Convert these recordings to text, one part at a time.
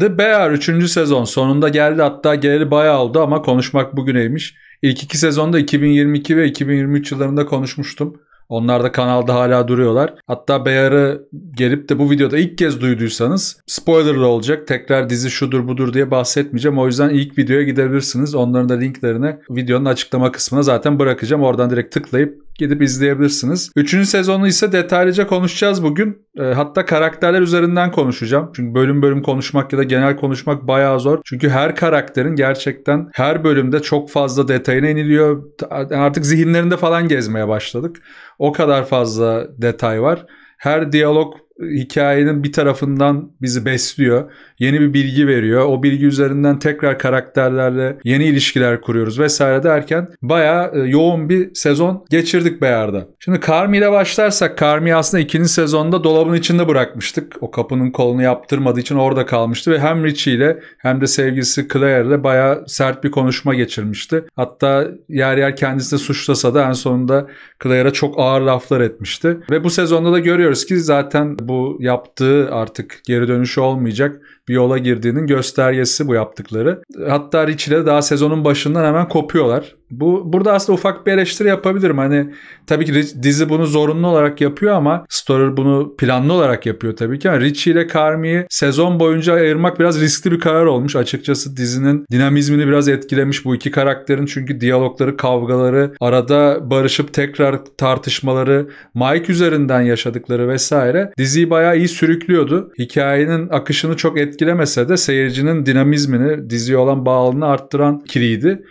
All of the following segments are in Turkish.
The Bear 3. sezon sonunda geldi hatta geleli bayağı oldu ama konuşmak bugüneymiş. İlk iki sezonda 2022 ve 2023 yıllarında konuşmuştum. Onlar da kanalda hala duruyorlar. Hatta Beyar'ı gelip de bu videoda ilk kez duyduysanız spoilerlı olacak. Tekrar dizi şudur budur diye bahsetmeyeceğim. O yüzden ilk videoya gidebilirsiniz. Onların da linklerini videonun açıklama kısmına zaten bırakacağım. Oradan direkt tıklayıp gidip izleyebilirsiniz. Üçüncü sezonu ise detaylıca konuşacağız bugün. E, hatta karakterler üzerinden konuşacağım. Çünkü bölüm bölüm konuşmak ya da genel konuşmak bayağı zor. Çünkü her karakterin gerçekten her bölümde çok fazla detayına iniliyor. Artık zihinlerinde falan gezmeye başladık. O kadar fazla detay var. Her diyalog hikayenin bir tarafından bizi besliyor. Yeni bir bilgi veriyor. O bilgi üzerinden tekrar karakterlerle yeni ilişkiler kuruyoruz vesaire derken baya e, yoğun bir sezon geçirdik Beyar'da. Şimdi Karmi ile başlarsak Karmi aslında ikinci sezonda dolabın içinde bırakmıştık. O kapının kolunu yaptırmadığı için orada kalmıştı ve hem Richie ile hem de sevgilisi Claire ile baya sert bir konuşma geçirmişti. Hatta yer yer kendisini suçlasa da en sonunda Claire'a çok ağır laflar etmişti. Ve bu sezonda da görüyoruz ki zaten bu yaptığı artık geri dönüşü olmayacak bir yola girdiğinin göstergesi bu yaptıkları. Hatta Richie'de daha sezonun başından hemen kopuyorlar. Bu burada aslında ufak bir eleştiri yapabilirim. Hani tabii ki dizi bunu zorunlu olarak yapıyor ama Storer bunu planlı olarak yapıyor tabii ki. Yani Richie ile Carmi'yi sezon boyunca ayırmak biraz riskli bir karar olmuş. Açıkçası dizinin dinamizmini biraz etkilemiş bu iki karakterin çünkü diyalogları, kavgaları, arada barışıp tekrar tartışmaları, Mike üzerinden yaşadıkları vesaire diziyi bayağı iyi sürüklüyordu. Hikayenin akışını çok etkiledi etkilemese de seyircinin dinamizmini, diziye olan bağlılığını arttıran kiriydi.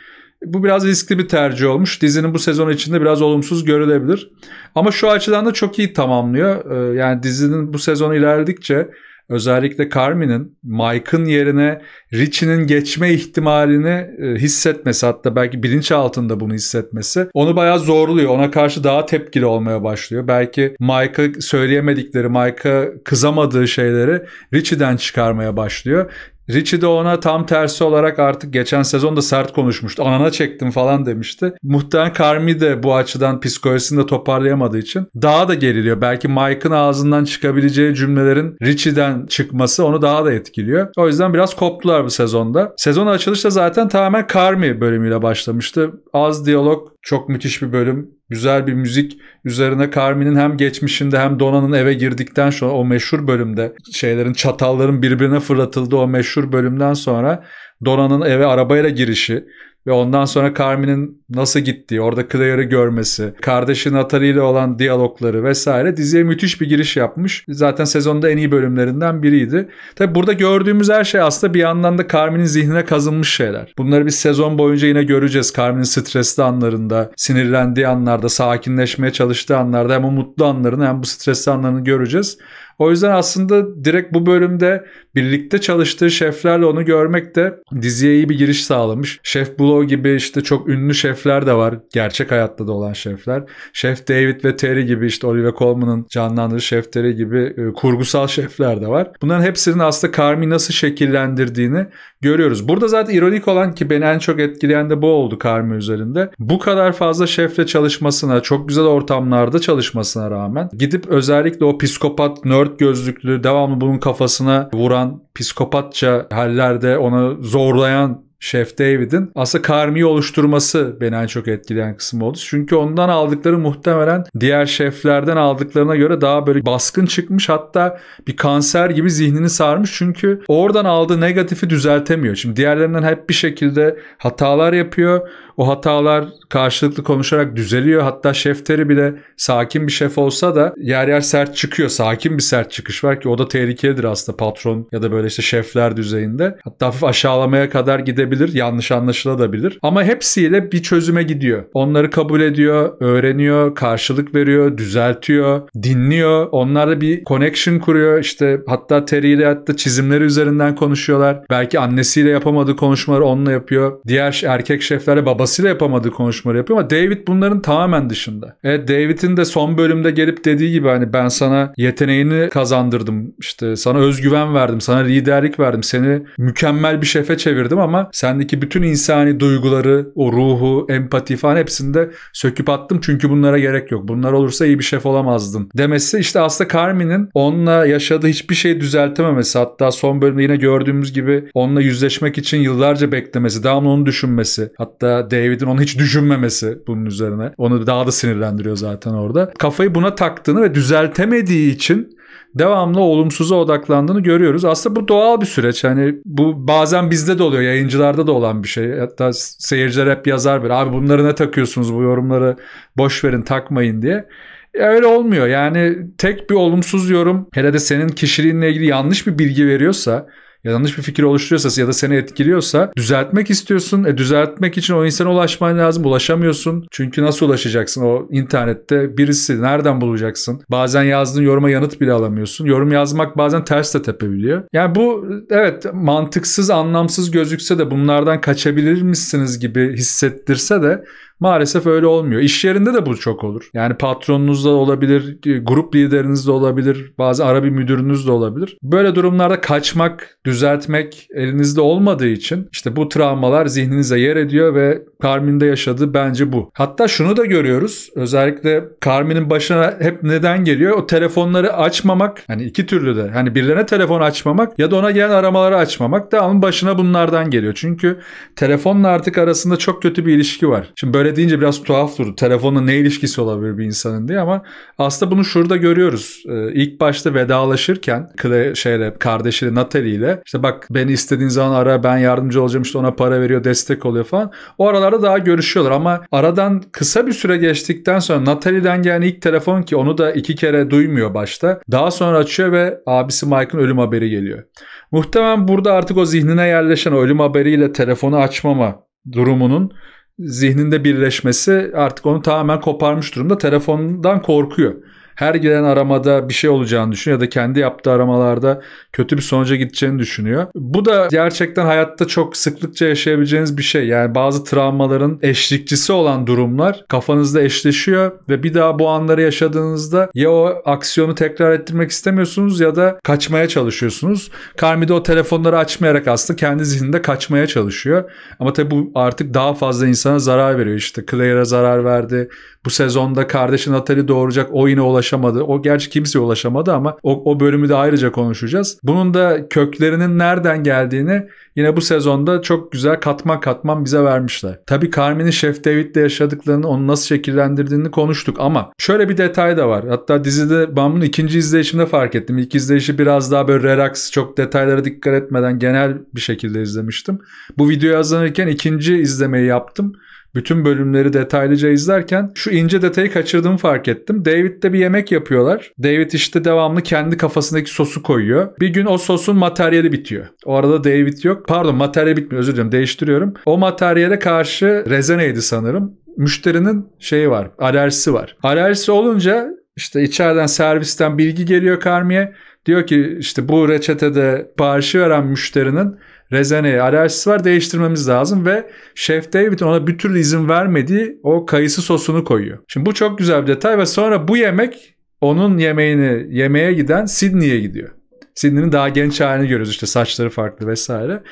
Bu biraz riskli bir tercih olmuş. Dizinin bu sezon içinde biraz olumsuz görülebilir. Ama şu açıdan da çok iyi tamamlıyor. Ee, yani dizinin bu sezonu ilerledikçe Özellikle Carmen'in Mike'ın yerine Richie'nin geçme ihtimalini e, hissetmesi hatta belki bilinç altında bunu hissetmesi onu bayağı zorluyor. Ona karşı daha tepkili olmaya başlıyor. Belki Mike'a söyleyemedikleri, Mike'a kızamadığı şeyleri Richie'den çıkarmaya başlıyor. Richie de ona tam tersi olarak artık geçen sezon da sert konuşmuştu. Anana çektim falan demişti. Muhtemelen Carmi de bu açıdan psikolojisini de toparlayamadığı için daha da geriliyor. Belki Mike'ın ağzından çıkabileceği cümlelerin Richie'den çıkması onu daha da etkiliyor. O yüzden biraz koptular bu sezonda. Sezon açılışta zaten tamamen Carmi bölümüyle başlamıştı. Az diyalog çok müthiş bir bölüm. Güzel bir müzik. Üzerine Carmen'in hem geçmişinde hem Dona'nın eve girdikten sonra o meşhur bölümde şeylerin çatalların birbirine fırlatıldığı o meşhur bölümden sonra Dona'nın eve arabayla girişi ve ondan sonra Carmen'in nasıl gittiği, orada Claire'ı görmesi, kardeşi Natalie ile olan diyalogları vesaire diziye müthiş bir giriş yapmış. Zaten sezonda en iyi bölümlerinden biriydi. Tabi burada gördüğümüz her şey aslında bir yandan da Carmen'in zihnine kazınmış şeyler. Bunları biz sezon boyunca yine göreceğiz. Carmen'in stresli anlarında, sinirlendiği anlarda, sakinleşmeye çalıştığı anlarda hem o mutlu anlarını hem bu stresli anlarını göreceğiz. O yüzden aslında direkt bu bölümde birlikte çalıştığı şeflerle onu görmek de diziye iyi bir giriş sağlamış. Şef Blow gibi işte çok ünlü şefler de var. Gerçek hayatta da olan şefler. Şef David ve Terry gibi işte Oliver Colman'ın canlandırdığı Şef Terry gibi e, kurgusal şefler de var. Bunların hepsinin aslında Carmi nasıl şekillendirdiğini görüyoruz. Burada zaten ironik olan ki beni en çok etkileyen de bu oldu Carmi üzerinde. Bu kadar fazla şefle çalışmasına, çok güzel ortamlarda çalışmasına rağmen gidip özellikle o psikopat nerd dört gözlüklü devamlı bunun kafasına vuran psikopatça hallerde onu zorlayan Şef David'in aslında karmi oluşturması beni en çok etkileyen kısım oldu. Çünkü ondan aldıkları muhtemelen diğer şeflerden aldıklarına göre daha böyle baskın çıkmış hatta bir kanser gibi zihnini sarmış. Çünkü oradan aldığı negatifi düzeltemiyor. Şimdi diğerlerinden hep bir şekilde hatalar yapıyor o hatalar karşılıklı konuşarak düzeliyor. Hatta şefleri bile sakin bir şef olsa da yer yer sert çıkıyor. Sakin bir sert çıkış var ki o da tehlikelidir aslında patron ya da böyle işte şefler düzeyinde. Hatta hafif aşağılamaya kadar gidebilir. Yanlış anlaşılabilir. Ama hepsiyle bir çözüme gidiyor. Onları kabul ediyor, öğreniyor, karşılık veriyor, düzeltiyor, dinliyor. Onlarla bir connection kuruyor. İşte hatta Terry ile hatta çizimleri üzerinden konuşuyorlar. Belki annesiyle yapamadığı konuşmaları onunla yapıyor. Diğer erkek şeflerle baba babasıyla yapamadığı konuşmaları yapıyor ama David bunların tamamen dışında. Evet David'in de son bölümde gelip dediği gibi hani ben sana yeteneğini kazandırdım işte sana özgüven verdim sana liderlik verdim seni mükemmel bir şefe çevirdim ama sendeki bütün insani duyguları o ruhu empati falan hepsini de söküp attım çünkü bunlara gerek yok. Bunlar olursa iyi bir şef olamazdın demesi işte aslında Carmen'in onunla yaşadığı hiçbir şeyi düzeltememesi hatta son bölümde yine gördüğümüz gibi onunla yüzleşmek için yıllarca beklemesi devamlı onu düşünmesi hatta David'in onu hiç düşünmemesi bunun üzerine. Onu daha da sinirlendiriyor zaten orada. Kafayı buna taktığını ve düzeltemediği için devamlı olumsuza odaklandığını görüyoruz. Aslında bu doğal bir süreç. Hani bu bazen bizde de oluyor. Yayıncılarda da olan bir şey. Hatta seyirciler hep yazar bir abi bunları ne takıyorsunuz bu yorumları boş verin takmayın diye. Öyle olmuyor. Yani tek bir olumsuz yorum hele de senin kişiliğinle ilgili yanlış bir bilgi veriyorsa yanlış bir fikir oluşturuyorsa ya da seni etkiliyorsa düzeltmek istiyorsun. E düzeltmek için o insana ulaşman lazım. Ulaşamıyorsun. Çünkü nasıl ulaşacaksın? O internette birisi nereden bulacaksın? Bazen yazdığın yoruma yanıt bile alamıyorsun. Yorum yazmak bazen ters de tepebiliyor. Yani bu evet mantıksız, anlamsız gözükse de bunlardan kaçabilir misiniz gibi hissettirse de Maalesef öyle olmuyor. İş yerinde de bu çok olur. Yani patronunuz da olabilir, grup lideriniz de olabilir, bazı arabi bir müdürünüz de olabilir. Böyle durumlarda kaçmak, düzeltmek elinizde olmadığı için işte bu travmalar zihninize yer ediyor ve Carmen'de yaşadığı bence bu. Hatta şunu da görüyoruz. Özellikle Carmen'in başına hep neden geliyor? O telefonları açmamak. Hani iki türlü de. Hani birilerine telefon açmamak ya da ona gelen aramaları açmamak da onun başına bunlardan geliyor. Çünkü telefonla artık arasında çok kötü bir ilişki var. Şimdi böyle öyle deyince biraz tuhaf durdu. Telefonla ne ilişkisi olabilir bir insanın diye ama aslında bunu şurada görüyoruz. Ee, ilk başta vedalaşırken Claire şeyle kardeşiyle Natalie ile işte bak beni istediğin zaman ara ben yardımcı olacağım işte ona para veriyor destek oluyor falan. O aralarda daha görüşüyorlar ama aradan kısa bir süre geçtikten sonra Natalie'den gelen ilk telefon ki onu da iki kere duymuyor başta. Daha sonra açıyor ve abisi Mike'ın ölüm haberi geliyor. Muhtemelen burada artık o zihnine yerleşen ölüm haberiyle telefonu açmama durumunun zihninde birleşmesi artık onu tamamen koparmış durumda. Telefondan korkuyor her gelen aramada bir şey olacağını düşünüyor ya da kendi yaptığı aramalarda kötü bir sonuca gideceğini düşünüyor. Bu da gerçekten hayatta çok sıklıkça yaşayabileceğiniz bir şey. Yani bazı travmaların eşlikçisi olan durumlar kafanızda eşleşiyor ve bir daha bu anları yaşadığınızda ya o aksiyonu tekrar ettirmek istemiyorsunuz ya da kaçmaya çalışıyorsunuz. Carmi de o telefonları açmayarak aslında kendi zihninde kaçmaya çalışıyor. Ama tabii bu artık daha fazla insana zarar veriyor. İşte Claire'a zarar verdi, bu sezonda kardeşi Natalie doğuracak o yine ulaşamadı. O gerçi kimseye ulaşamadı ama o, o bölümü de ayrıca konuşacağız. Bunun da köklerinin nereden geldiğini yine bu sezonda çok güzel katman katman bize vermişler. Tabi Carmen'in Şef David'le yaşadıklarını onu nasıl şekillendirdiğini konuştuk ama şöyle bir detay da var. Hatta dizide ben bunu ikinci izleyişimde fark ettim. İlk izleyişi biraz daha böyle relax çok detaylara dikkat etmeden genel bir şekilde izlemiştim. Bu videoyu hazırlanırken ikinci izlemeyi yaptım bütün bölümleri detaylıca izlerken şu ince detayı kaçırdığımı fark ettim. David'de bir yemek yapıyorlar. David işte devamlı kendi kafasındaki sosu koyuyor. Bir gün o sosun materyali bitiyor. O arada David yok. Pardon materyali bitmiyor özür dilerim değiştiriyorum. O materyale karşı rezeneydi sanırım. Müşterinin şeyi var, alerjisi var. Alerjisi olunca işte içeriden servisten bilgi geliyor Karmi'ye. Diyor ki işte bu reçetede bağışı veren müşterinin Rezane'ye alerjisi var değiştirmemiz lazım ve Şef David ona bir türlü izin vermediği o kayısı sosunu koyuyor. Şimdi bu çok güzel bir detay ve sonra bu yemek onun yemeğini yemeye giden Sydney'e gidiyor. Sydney'nin daha genç halini görüyoruz işte saçları farklı vesaire.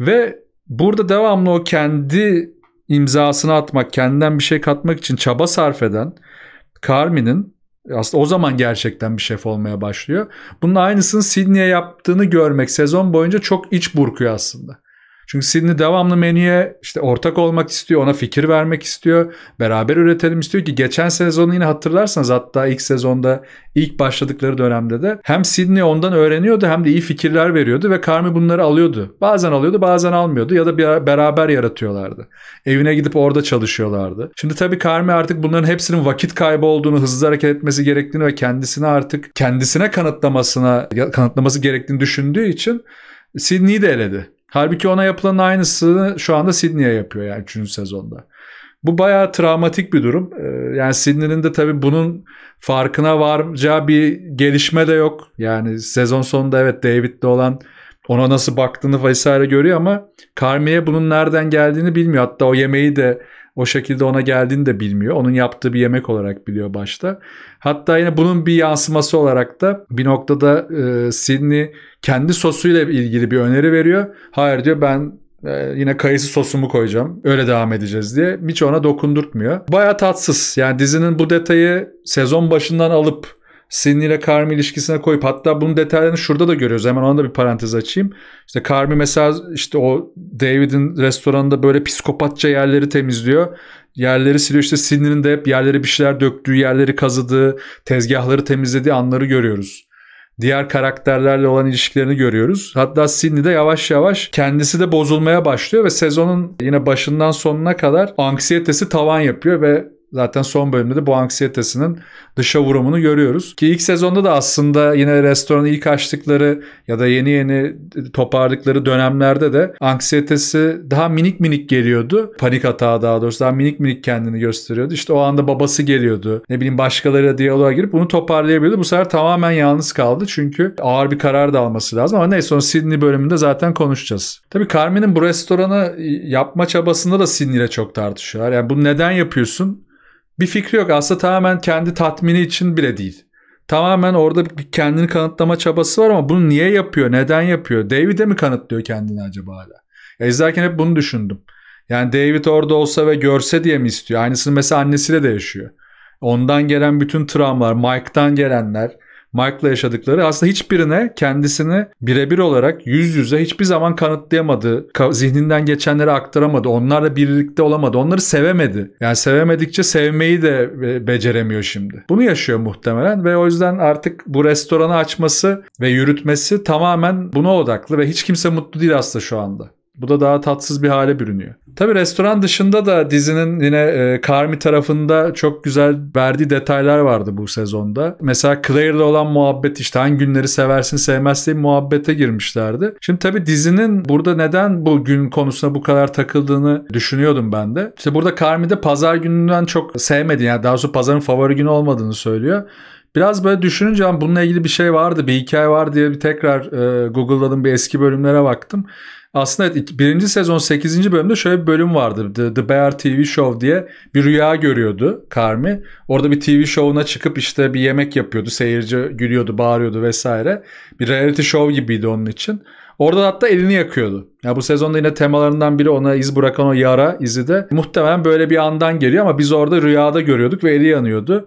Ve burada devamlı o kendi imzasını atmak, kendinden bir şey katmak için çaba sarf eden Carmen'in aslında o zaman gerçekten bir şef olmaya başlıyor. Bunun aynısını Sydney'e yaptığını görmek sezon boyunca çok iç burkuyor aslında. Çünkü Sidney devamlı menüye işte ortak olmak istiyor, ona fikir vermek istiyor, beraber üretelim istiyor ki geçen sezonu yine hatırlarsanız hatta ilk sezonda ilk başladıkları dönemde de hem Sidney ondan öğreniyordu hem de iyi fikirler veriyordu ve Carmi bunları alıyordu. Bazen alıyordu, bazen almıyordu ya da bir beraber yaratıyorlardı. Evine gidip orada çalışıyorlardı. Şimdi tabii Carmi artık bunların hepsinin vakit kaybı olduğunu, hızlı hareket etmesi gerektiğini ve kendisini artık kendisine kanıtlamasına kanıtlaması gerektiğini düşündüğü için Sydney'i de eledi. Halbuki ona yapılan aynısını şu anda Sydney'e yapıyor yani 3. sezonda. Bu bayağı travmatik bir durum. Ee, yani Sydney'nin de tabii bunun farkına varacağı bir gelişme de yok. Yani sezon sonunda evet David'le olan ona nasıl baktığını vesaire görüyor ama Carmi'ye bunun nereden geldiğini bilmiyor. Hatta o yemeği de o şekilde ona geldiğini de bilmiyor. Onun yaptığı bir yemek olarak biliyor başta. Hatta yine bunun bir yansıması olarak da bir noktada e, Sidney kendi sosuyla ilgili bir öneri veriyor. Hayır diyor ben ee, yine kayısı sosumu koyacağım. Öyle devam edeceğiz diye. Hiç ona dokundurtmuyor. Baya tatsız. Yani dizinin bu detayı sezon başından alıp Sidney ile Carmi ilişkisine koyup hatta bunun detaylarını şurada da görüyoruz. Hemen ona da bir parantez açayım. İşte Carmi mesela işte o David'in restoranında böyle psikopatça yerleri temizliyor. Yerleri siliyor işte Sidney'nin de hep yerlere bir şeyler döktüğü, yerleri kazıdığı, tezgahları temizlediği anları görüyoruz diğer karakterlerle olan ilişkilerini görüyoruz. Hatta Sydney de yavaş yavaş kendisi de bozulmaya başlıyor ve sezonun yine başından sonuna kadar anksiyetesi tavan yapıyor ve Zaten son bölümde de bu anksiyetesinin dışa vurumunu görüyoruz. Ki ilk sezonda da aslında yine restoranı ilk açtıkları ya da yeni yeni topardıkları dönemlerde de anksiyetesi daha minik minik geliyordu. Panik hata daha doğrusu daha minik minik kendini gösteriyordu. İşte o anda babası geliyordu. Ne bileyim başkalarıyla diyaloğa girip bunu toparlayabiliyordu. Bu sefer tamamen yalnız kaldı çünkü ağır bir karar da alması lazım. Ama neyse onu Sydney bölümünde zaten konuşacağız. Tabii Carmen'in bu restoranı yapma çabasında da Sydney ile çok tartışıyorlar. Yani bunu neden yapıyorsun? bir fikri yok. Aslında tamamen kendi tatmini için bile değil. Tamamen orada bir kendini kanıtlama çabası var ama bunu niye yapıyor? Neden yapıyor? David'e mi kanıtlıyor kendini acaba hala? Ya izlerken hep bunu düşündüm. Yani David orada olsa ve görse diye mi istiyor? Aynısını mesela annesiyle de yaşıyor. Ondan gelen bütün travmalar, Mike'dan gelenler, Mike'la yaşadıkları aslında hiçbirine kendisini birebir olarak yüz yüze hiçbir zaman kanıtlayamadı. Zihninden geçenleri aktaramadı. Onlarla birlikte olamadı. Onları sevemedi. Yani sevemedikçe sevmeyi de e, beceremiyor şimdi. Bunu yaşıyor muhtemelen ve o yüzden artık bu restoranı açması ve yürütmesi tamamen buna odaklı ve hiç kimse mutlu değil aslında şu anda. Bu da daha tatsız bir hale bürünüyor. Tabi restoran dışında da dizinin yine e, Carmi tarafında çok güzel verdiği detaylar vardı bu sezonda. Mesela Claire'la olan muhabbet işte hangi günleri seversin sevmezsin muhabbete girmişlerdi. Şimdi tabi dizinin burada neden bu gün konusuna bu kadar takıldığını düşünüyordum ben de. İşte burada Carmi de pazar gününden çok sevmedi. Yani daha doğrusu pazarın favori günü olmadığını söylüyor. Biraz böyle düşününce bununla ilgili bir şey vardı, bir hikaye var diye bir tekrar e, Google'ladım, bir eski bölümlere baktım. Aslında evet, birinci sezon 8. bölümde şöyle bir bölüm vardı. The, The Bear TV Show diye bir rüya görüyordu Carmi. Orada bir TV show'una çıkıp işte bir yemek yapıyordu. Seyirci gülüyordu, bağırıyordu vesaire. Bir reality show gibiydi onun için. Orada hatta elini yakıyordu. Ya bu sezonda yine temalarından biri ona iz bırakan o yara izi de muhtemelen böyle bir andan geliyor ama biz orada rüyada görüyorduk ve eli yanıyordu.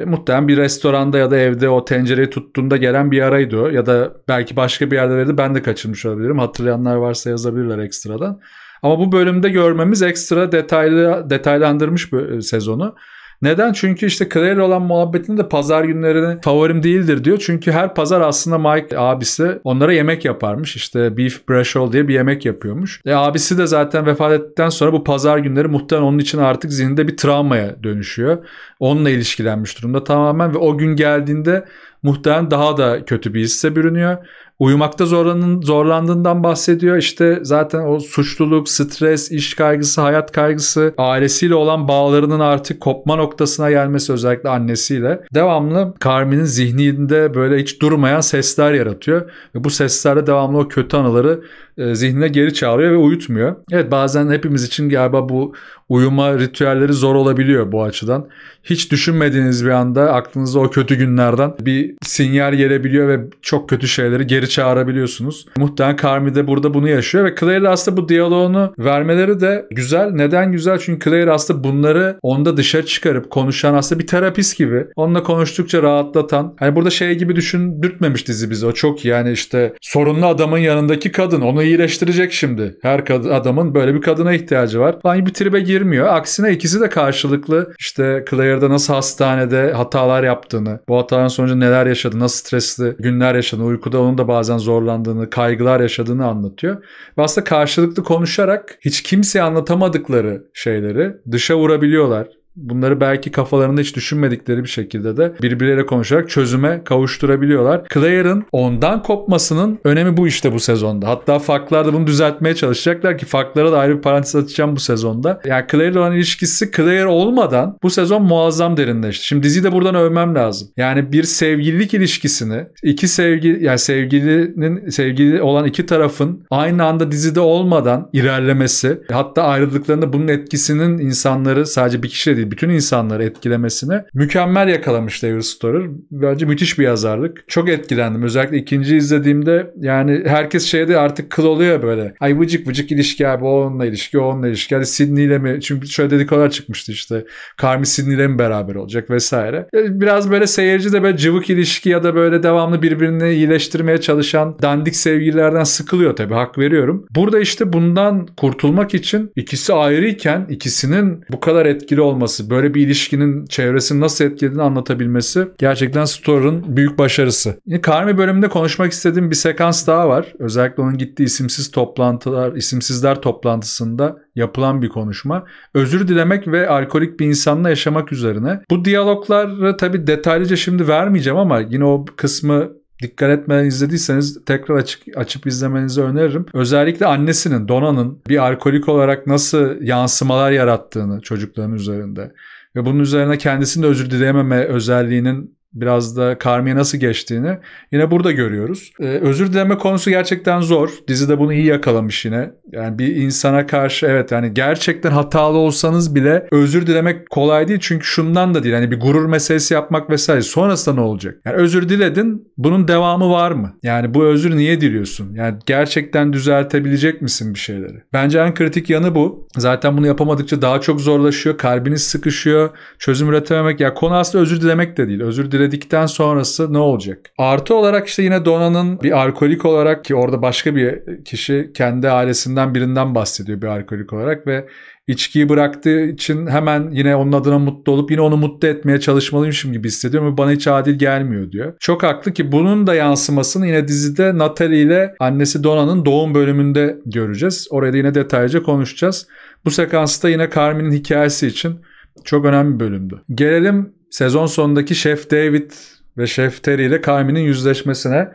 E, muhtemelen bir restoranda ya da evde o tencereyi tuttuğunda gelen bir araydı o. Ya da belki başka bir yerde verdi ben de kaçırmış olabilirim. Hatırlayanlar varsa yazabilirler ekstradan. Ama bu bölümde görmemiz ekstra detaylı detaylandırmış bir e, sezonu. Neden? Çünkü işte Claire olan muhabbetini de pazar günlerini favorim değildir diyor. Çünkü her pazar aslında Mike abisi onlara yemek yaparmış. İşte Beef Brashol diye bir yemek yapıyormuş. E abisi de zaten vefat ettikten sonra bu pazar günleri muhtemelen onun için artık zihninde bir travmaya dönüşüyor. Onunla ilişkilenmiş durumda tamamen ve o gün geldiğinde muhtemelen daha da kötü bir hisse bürünüyor. Uyumakta zorlanın, zorlandığından bahsediyor. İşte zaten o suçluluk, stres, iş kaygısı, hayat kaygısı, ailesiyle olan bağlarının artık kopma noktasına gelmesi özellikle annesiyle. Devamlı Carmen'in zihninde böyle hiç durmayan sesler yaratıyor. Ve bu seslerle devamlı o kötü anıları e, zihnine geri çağırıyor ve uyutmuyor. Evet bazen hepimiz için galiba bu uyuma ritüelleri zor olabiliyor bu açıdan. Hiç düşünmediğiniz bir anda aklınıza o kötü günlerden bir sinyal gelebiliyor ve çok kötü şeyleri geri geri çağırabiliyorsunuz. Muhtemelen Carmi de burada bunu yaşıyor ve Claire aslında bu diyaloğunu vermeleri de güzel. Neden güzel? Çünkü Claire aslında bunları onda dışarı çıkarıp konuşan aslında bir terapist gibi. Onunla konuştukça rahatlatan. Hani burada şey gibi düşündürtmemiş dizi bizi. O çok yani işte sorunlu adamın yanındaki kadın onu iyileştirecek şimdi. Her adamın böyle bir kadına ihtiyacı var. Falan hani bir tribe girmiyor. Aksine ikisi de karşılıklı işte Claire'da nasıl hastanede hatalar yaptığını, bu hataların sonucu neler yaşadı, nasıl stresli günler yaşadı, uykuda onun da bazen zorlandığını, kaygılar yaşadığını anlatıyor. Ve aslında karşılıklı konuşarak hiç kimseye anlatamadıkları şeyleri dışa vurabiliyorlar bunları belki kafalarında hiç düşünmedikleri bir şekilde de birbirleriyle konuşarak çözüme kavuşturabiliyorlar. Claire'ın ondan kopmasının önemi bu işte bu sezonda. Hatta farklar da bunu düzeltmeye çalışacaklar ki farklara da ayrı bir parantez atacağım bu sezonda. Yani Claire olan ilişkisi Claire olmadan bu sezon muazzam derinleşti. Şimdi diziyi de buradan övmem lazım. Yani bir sevgililik ilişkisini iki sevgi yani sevgilinin sevgili olan iki tarafın aynı anda dizide olmadan ilerlemesi hatta ayrıldıklarında bunun etkisinin insanları sadece bir kişi değil bütün insanları etkilemesini mükemmel yakalamış David Storer. Bence müthiş bir yazarlık. Çok etkilendim. Özellikle ikinci izlediğimde yani herkes şeyde artık kıl oluyor böyle. Ay vıcık vıcık ilişki abi o onunla ilişki, o onunla ilişki. Hadi Sydney ile mi? Çünkü şöyle dedikodular çıkmıştı işte. Carmi Sydney ile mi beraber olacak vesaire. Biraz böyle seyirci de böyle cıvık ilişki ya da böyle devamlı birbirini iyileştirmeye çalışan dandik sevgililerden sıkılıyor tabi hak veriyorum. Burada işte bundan kurtulmak için ikisi ayrıyken ikisinin bu kadar etkili olması etmesi, böyle bir ilişkinin çevresini nasıl etkilediğini anlatabilmesi gerçekten Storr'ın büyük başarısı. Yine Carmi bölümünde konuşmak istediğim bir sekans daha var. Özellikle onun gittiği isimsiz toplantılar, isimsizler toplantısında yapılan bir konuşma. Özür dilemek ve alkolik bir insanla yaşamak üzerine. Bu diyalogları tabii detaylıca şimdi vermeyeceğim ama yine o kısmı dikkat etmeden izlediyseniz tekrar açık, açıp izlemenizi öneririm. Özellikle annesinin, Dona'nın bir alkolik olarak nasıl yansımalar yarattığını çocukların üzerinde ve bunun üzerine kendisinin de özür dileyememe özelliğinin biraz da Carmi'ye nasıl geçtiğini yine burada görüyoruz. Ee, özür dileme konusu gerçekten zor. Dizi de bunu iyi yakalamış yine. Yani bir insana karşı evet yani gerçekten hatalı olsanız bile özür dilemek kolay değil. Çünkü şundan da değil. Hani bir gurur meselesi yapmak vesaire. Sonrasında ne olacak? Yani özür diledin. Bunun devamı var mı? Yani bu özür niye diliyorsun? Yani gerçekten düzeltebilecek misin bir şeyleri? Bence en kritik yanı bu. Zaten bunu yapamadıkça daha çok zorlaşıyor. Kalbiniz sıkışıyor. Çözüm üretememek. Ya yani konu aslında özür dilemek de değil. Özür dile diledikten sonrası ne olacak? Artı olarak işte yine Dona'nın bir alkolik olarak ki orada başka bir kişi kendi ailesinden birinden bahsediyor bir alkolik olarak ve içkiyi bıraktığı için hemen yine onun adına mutlu olup yine onu mutlu etmeye çalışmalıymışım gibi hissediyorum ve bana hiç adil gelmiyor diyor. Çok haklı ki bunun da yansımasını yine dizide Natalie ile annesi Dona'nın doğum bölümünde göreceğiz. Orada yine detaylıca konuşacağız. Bu sekansta yine Carmen'in hikayesi için çok önemli bir bölümdü. Gelelim sezon sonundaki Şef David ve Şef Terry ile Kaymi'nin yüzleşmesine.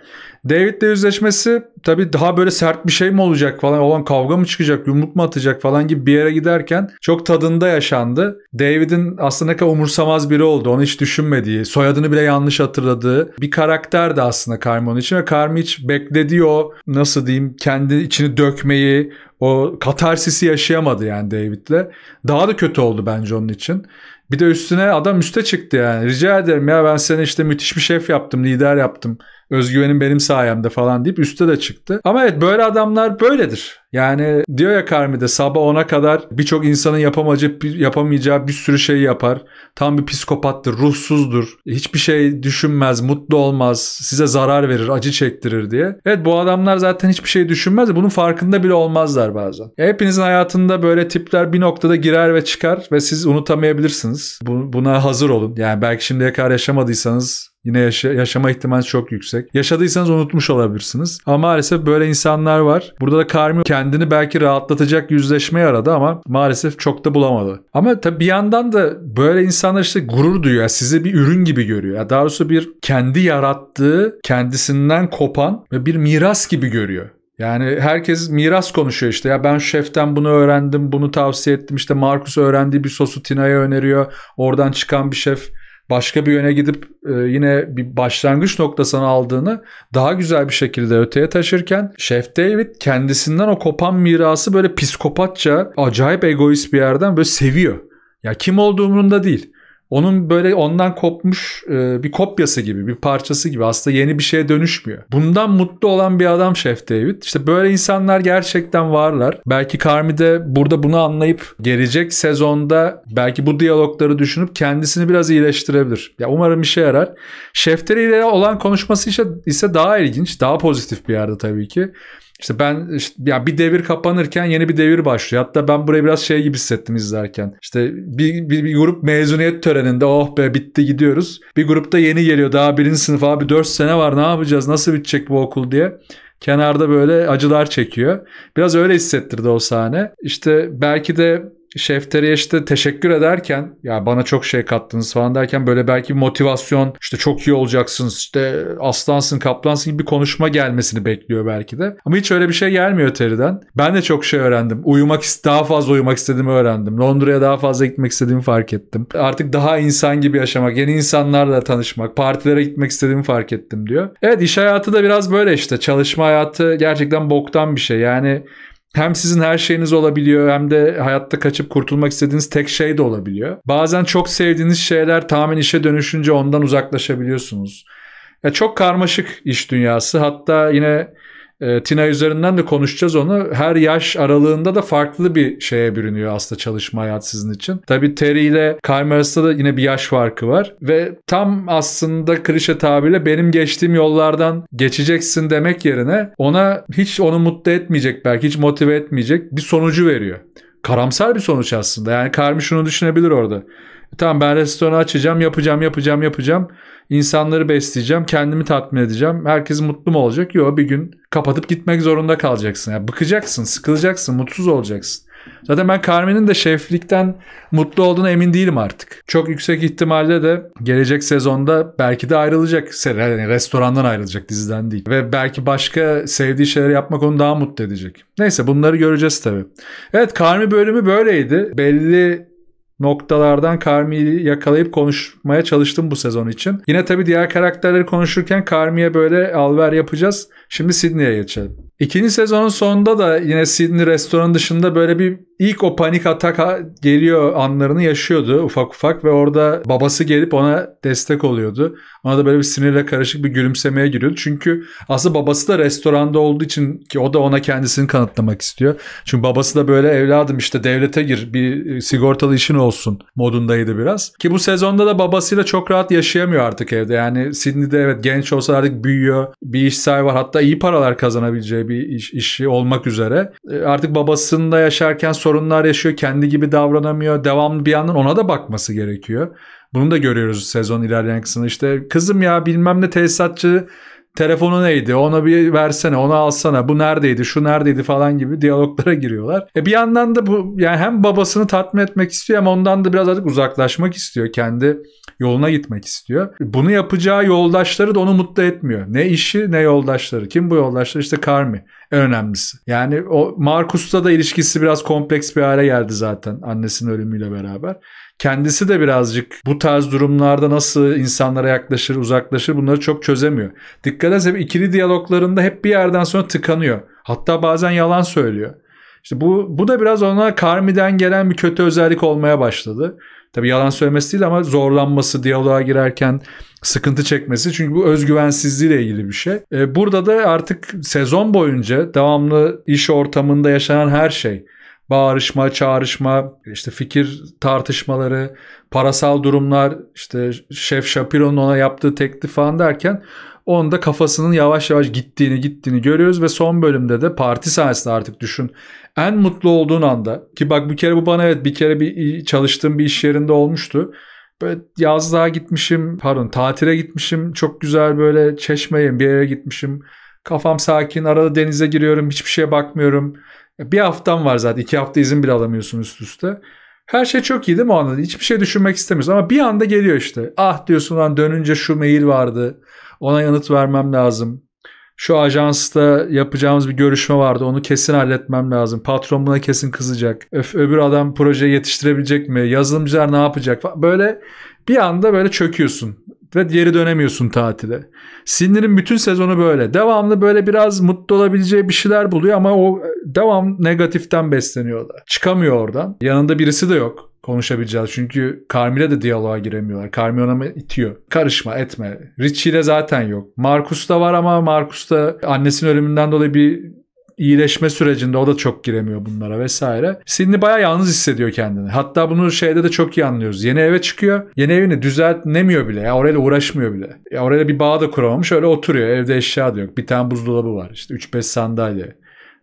David ile yüzleşmesi tabii daha böyle sert bir şey mi olacak falan olan kavga mı çıkacak yumruk mu atacak falan gibi bir yere giderken çok tadında yaşandı. David'in aslında ne kadar umursamaz biri oldu onu hiç düşünmediği soyadını bile yanlış hatırladığı bir karakter de aslında Kaymi onun için ve Kaymi hiç beklediği o nasıl diyeyim kendi içini dökmeyi o katarsisi yaşayamadı yani David'le. Daha da kötü oldu bence onun için. Bir de üstüne adam üste çıktı yani. Rica ederim ya ben seni işte müthiş bir şef yaptım, lider yaptım özgüvenim benim sayemde falan deyip üste de çıktı. Ama evet böyle adamlar böyledir. Yani diyor ya Karmi'de sabah ona kadar birçok insanın yapamayacağı, yapamayacağı bir sürü şey yapar. Tam bir psikopattır, ruhsuzdur. Hiçbir şey düşünmez, mutlu olmaz, size zarar verir, acı çektirir diye. Evet bu adamlar zaten hiçbir şey düşünmez. Bunun farkında bile olmazlar bazen. E, hepinizin hayatında böyle tipler bir noktada girer ve çıkar ve siz unutamayabilirsiniz. buna hazır olun. Yani belki şimdiye kadar yaşamadıysanız Yine yaşa- yaşama ihtimali çok yüksek. Yaşadıysanız unutmuş olabilirsiniz. Ama maalesef böyle insanlar var. Burada da Carmi kendini belki rahatlatacak yüzleşmeyi aradı ama maalesef çok da bulamadı. Ama tabii bir yandan da böyle insanlar işte gurur duyuyor. Sizi bir ürün gibi görüyor. Yani daha doğrusu bir kendi yarattığı, kendisinden kopan ve bir miras gibi görüyor. Yani herkes miras konuşuyor işte. Ya ben şeften bunu öğrendim, bunu tavsiye ettim. İşte Markus öğrendiği bir sosu Tina'ya öneriyor. Oradan çıkan bir şef başka bir yöne gidip e, yine bir başlangıç noktasını aldığını daha güzel bir şekilde öteye taşırken Chef David kendisinden o kopan mirası böyle psikopatça acayip egoist bir yerden böyle seviyor. Ya kim olduğu umurunda değil onun böyle ondan kopmuş e, bir kopyası gibi, bir parçası gibi aslında yeni bir şeye dönüşmüyor. Bundan mutlu olan bir adam Şef David. İşte böyle insanlar gerçekten varlar. Belki Carmi de burada bunu anlayıp gelecek sezonda belki bu diyalogları düşünüp kendisini biraz iyileştirebilir. Ya umarım işe yarar. Şefteri ile olan konuşması ise daha ilginç, daha pozitif bir yerde tabii ki. İşte ben işte, ya bir devir kapanırken yeni bir devir başlıyor. Hatta ben burayı biraz şey gibi hissettim izlerken. İşte bir, bir, bir grup mezuniyet töreninde oh be bitti gidiyoruz. Bir grupta yeni geliyor daha birinci sınıf abi 4 sene var ne yapacağız nasıl bitecek bu okul diye kenarda böyle acılar çekiyor. Biraz öyle hissettirdi o sahne. İşte belki de Şefter'e işte teşekkür ederken ya bana çok şey kattınız falan derken böyle belki bir motivasyon işte çok iyi olacaksınız işte aslansın kaplansın gibi bir konuşma gelmesini bekliyor belki de. Ama hiç öyle bir şey gelmiyor Terry'den. Ben de çok şey öğrendim. Uyumak daha fazla uyumak istediğimi öğrendim. Londra'ya daha fazla gitmek istediğimi fark ettim. Artık daha insan gibi yaşamak, yeni insanlarla tanışmak, partilere gitmek istediğimi fark ettim diyor. Evet iş hayatı da biraz böyle işte. Çalışma hayatı gerçekten boktan bir şey. Yani hem sizin her şeyiniz olabiliyor hem de hayatta kaçıp kurtulmak istediğiniz tek şey de olabiliyor. Bazen çok sevdiğiniz şeyler tahmin işe dönüşünce ondan uzaklaşabiliyorsunuz. Ya çok karmaşık iş dünyası. Hatta yine e, Tina üzerinden de konuşacağız onu. Her yaş aralığında da farklı bir şeye bürünüyor aslında çalışma hayat sizin için. Tabii Terry ile Kyle da yine bir yaş farkı var. Ve tam aslında klişe tabirle benim geçtiğim yollardan geçeceksin demek yerine ona hiç onu mutlu etmeyecek belki hiç motive etmeyecek bir sonucu veriyor. Karamsar bir sonuç aslında. Yani Carmi şunu düşünebilir orada. Tamam ben restoranı açacağım, yapacağım, yapacağım, yapacağım. İnsanları besleyeceğim, kendimi tatmin edeceğim. Herkes mutlu mu olacak? Yok bir gün kapatıp gitmek zorunda kalacaksın. Yani bıkacaksın, sıkılacaksın, mutsuz olacaksın. Zaten ben Carmen'in de şeflikten mutlu olduğuna emin değilim artık. Çok yüksek ihtimalle de gelecek sezonda belki de ayrılacak. Yani restorandan ayrılacak diziden değil. Ve belki başka sevdiği şeyler yapmak onu daha mutlu edecek. Neyse bunları göreceğiz tabii. Evet Carmen bölümü böyleydi. Belli noktalardan Carmi'yi yakalayıp konuşmaya çalıştım bu sezon için. Yine tabii diğer karakterleri konuşurken Carmi'ye böyle alver yapacağız. Şimdi Sydney'e geçelim. İkinci sezonun sonunda da yine Sydney restoran dışında böyle bir ilk o panik atak geliyor anlarını yaşıyordu ufak ufak ve orada babası gelip ona destek oluyordu. Ona da böyle bir sinirle karışık bir gülümsemeye giriyordu. Çünkü aslında babası da restoranda olduğu için ki o da ona kendisini kanıtlamak istiyor. Çünkü babası da böyle evladım işte devlete gir bir e, sigortalı işin olsun modundaydı biraz. Ki bu sezonda da babasıyla çok rahat yaşayamıyor artık evde. Yani Sydney'de evet genç olsa artık büyüyor. Bir iş sahibi var hatta iyi paralar kazanabileceği bir bir iş, işi olmak üzere. E, artık babasında yaşarken sorunlar yaşıyor. Kendi gibi davranamıyor. Devamlı bir yandan ona da bakması gerekiyor. Bunu da görüyoruz sezon ilerleyen kısımda. İşte kızım ya bilmem ne tesisatçı telefonu neydi ona bir versene onu alsana bu neredeydi şu neredeydi falan gibi diyaloglara giriyorlar. E bir yandan da bu yani hem babasını tatmin etmek istiyor hem ondan da biraz artık uzaklaşmak istiyor kendi yoluna gitmek istiyor. Bunu yapacağı yoldaşları da onu mutlu etmiyor. Ne işi ne yoldaşları. Kim bu yoldaşlar? İşte Karmi. En önemlisi. Yani o Markus'ta da ilişkisi biraz kompleks bir hale geldi zaten annesinin ölümüyle beraber. Kendisi de birazcık bu tarz durumlarda nasıl insanlara yaklaşır, uzaklaşır bunları çok çözemiyor. Dikkat etse ikili diyaloglarında hep bir yerden sonra tıkanıyor. Hatta bazen yalan söylüyor. İşte bu, bu da biraz ona Karmi'den gelen bir kötü özellik olmaya başladı. Tabii yalan söylemesi değil ama zorlanması, diyaloğa girerken sıkıntı çekmesi. Çünkü bu özgüvensizliğiyle ilgili bir şey. E, burada da artık sezon boyunca devamlı iş ortamında yaşanan her şey bağırışma, çağrışma, işte fikir tartışmaları, parasal durumlar, işte Şef Shapiro'nun ona yaptığı teklif falan derken Onda kafasının yavaş yavaş gittiğini gittiğini görüyoruz ve son bölümde de parti sahnesinde artık düşün. En mutlu olduğun anda ki bak bir kere bu bana evet bir kere bir e, çalıştığım bir iş yerinde olmuştu. Böyle yazlığa gitmişim pardon tatile gitmişim çok güzel böyle çeşmeye bir yere gitmişim. Kafam sakin arada denize giriyorum hiçbir şeye bakmıyorum. Bir haftam var zaten iki hafta izin bile alamıyorsun üst üste. Her şey çok iyi değil mi o anda? Hiçbir şey düşünmek istemiyorsun ama bir anda geliyor işte. Ah diyorsun lan dönünce şu mail vardı. Ona yanıt vermem lazım. Şu ajansta yapacağımız bir görüşme vardı. Onu kesin halletmem lazım. Patron buna kesin kızacak. Öf, öbür adam projeyi yetiştirebilecek mi? Yazılımcılar ne yapacak? Böyle bir anda böyle çöküyorsun ve geri dönemiyorsun tatile. Sinir'in bütün sezonu böyle. Devamlı böyle biraz mutlu olabileceği bir şeyler buluyor ama o e, devam negatiften besleniyor da. Çıkamıyor oradan. Yanında birisi de yok konuşabileceğiz. Çünkü Carmilla de diyaloğa giremiyorlar. Carmilla ona itiyor. Karışma etme. Richie ile zaten yok. Marcus da var ama Marcus da annesinin ölümünden dolayı bir iyileşme sürecinde o da çok giremiyor bunlara vesaire. Sidney baya yalnız hissediyor kendini. Hatta bunu şeyde de çok iyi anlıyoruz. Yeni eve çıkıyor. Yeni evini düzeltnemiyor bile. Ya orayla uğraşmıyor bile. Ya orayla bir bağ da kuramamış. Öyle oturuyor. Evde eşya da yok. Bir tane buzdolabı var. İşte 3-5 sandalye.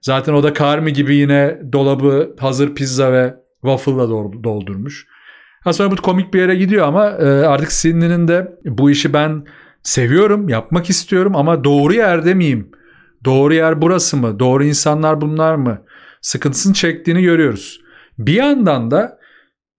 Zaten o da Carmi gibi yine dolabı, hazır pizza ve Waffle'la doldurmuş. Ha sonra bu komik bir yere gidiyor ama e, artık Sydney'nin de bu işi ben seviyorum, yapmak istiyorum ama doğru yerde miyim? Doğru yer burası mı? Doğru insanlar bunlar mı? Sıkıntısını çektiğini görüyoruz. Bir yandan da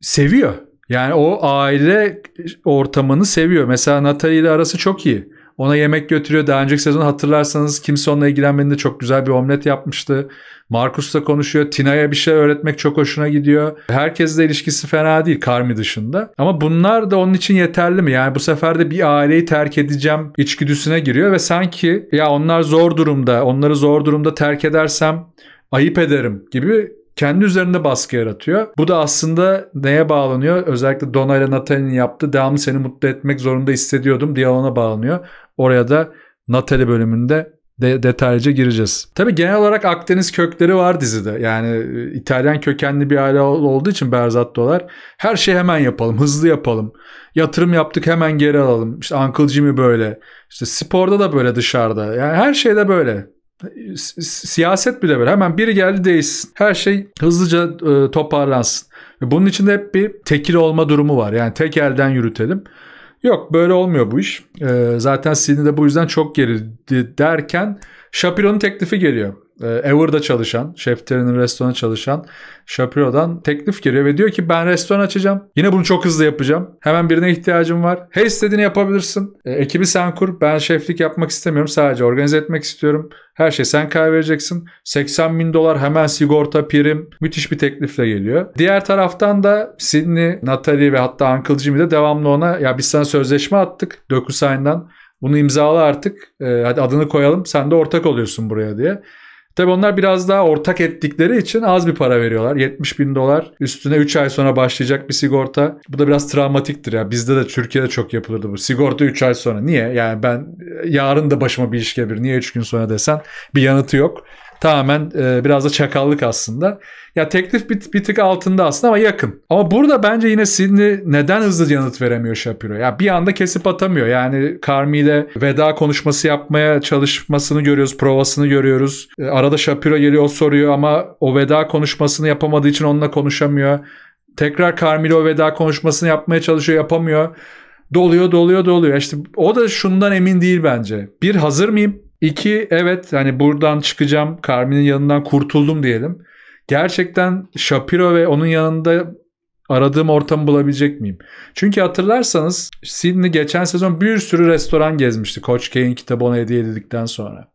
seviyor. Yani o aile ortamını seviyor. Mesela Natalie ile arası çok iyi ona yemek götürüyor. Daha önceki sezon hatırlarsanız kimse onunla ilgilenmediğinde çok güzel bir omlet yapmıştı. Marcus'la konuşuyor. Tina'ya bir şey öğretmek çok hoşuna gidiyor. Herkesle ilişkisi fena değil Karmi dışında. Ama bunlar da onun için yeterli mi? Yani bu sefer de bir aileyi terk edeceğim içgüdüsüne giriyor ve sanki ya onlar zor durumda, onları zor durumda terk edersem ayıp ederim gibi kendi üzerinde baskı yaratıyor. Bu da aslında neye bağlanıyor? Özellikle Donna ile Natalie'nin yaptığı devamı seni mutlu etmek zorunda hissediyordum diyaloğuna bağlanıyor. Oraya da Natalie bölümünde de detaylıca gireceğiz. Tabii genel olarak Akdeniz kökleri var dizide. Yani e, İtalyan kökenli bir aile olduğu için Berzat Dolar her şeyi hemen yapalım, hızlı yapalım. Yatırım yaptık hemen geri alalım. İşte Uncle Jimmy böyle. İşte sporda da böyle dışarıda. Yani her şeyde böyle siyaset bile böyle hemen biri geldi değişsin. Her şey hızlıca e, toparlansın. Bunun içinde hep bir tekil olma durumu var. Yani tek elden yürütelim. Yok böyle olmuyor bu iş. E, zaten Sini de bu yüzden çok gerildi derken Shapiro'nun teklifi geliyor. Ee, Ever'da çalışan, Şefteri'nin restorana çalışan Shapiro'dan teklif geliyor ve diyor ki ben restoran açacağım. Yine bunu çok hızlı yapacağım. Hemen birine ihtiyacım var. Her istediğini yapabilirsin. E, ekibi sen kur. Ben şeflik yapmak istemiyorum. Sadece organize etmek istiyorum. Her şey sen karar vereceksin. 80 bin dolar hemen sigorta, prim. Müthiş bir teklifle geliyor. Diğer taraftan da Sidney, Natalie ve hatta Uncle Jimmy de devamlı ona ya biz sana sözleşme attık DocuSign'dan. Bunu imzala artık. E, hadi adını koyalım. Sen de ortak oluyorsun buraya diye. Tabi onlar biraz daha ortak ettikleri için az bir para veriyorlar. 70 bin dolar üstüne 3 ay sonra başlayacak bir sigorta. Bu da biraz travmatiktir ya. Bizde de Türkiye'de çok yapılırdı bu. Sigorta 3 ay sonra. Niye? Yani ben yarın da başıma bir iş gelir. Niye 3 gün sonra desen bir yanıtı yok. Tamamen e, biraz da çakallık aslında. Ya teklif bir, bir tık altında aslında ama yakın. Ama burada bence yine Sidney neden hızlı yanıt veremiyor Shapiro? Ya bir anda kesip atamıyor. Yani Carmi ile veda konuşması yapmaya çalışmasını görüyoruz. Provasını görüyoruz. E, arada Shapiro geliyor soruyor ama o veda konuşmasını yapamadığı için onunla konuşamıyor. Tekrar Carmelo o veda konuşmasını yapmaya çalışıyor yapamıyor. Doluyor doluyor doluyor. İşte o da şundan emin değil bence. Bir hazır mıyım? İki evet hani buradan çıkacağım. Carmen'in yanından kurtuldum diyelim. Gerçekten Shapiro ve onun yanında aradığım ortamı bulabilecek miyim? Çünkü hatırlarsanız Sidney geçen sezon bir sürü restoran gezmişti. Coach K'in kitabı ona hediye edildikten sonra.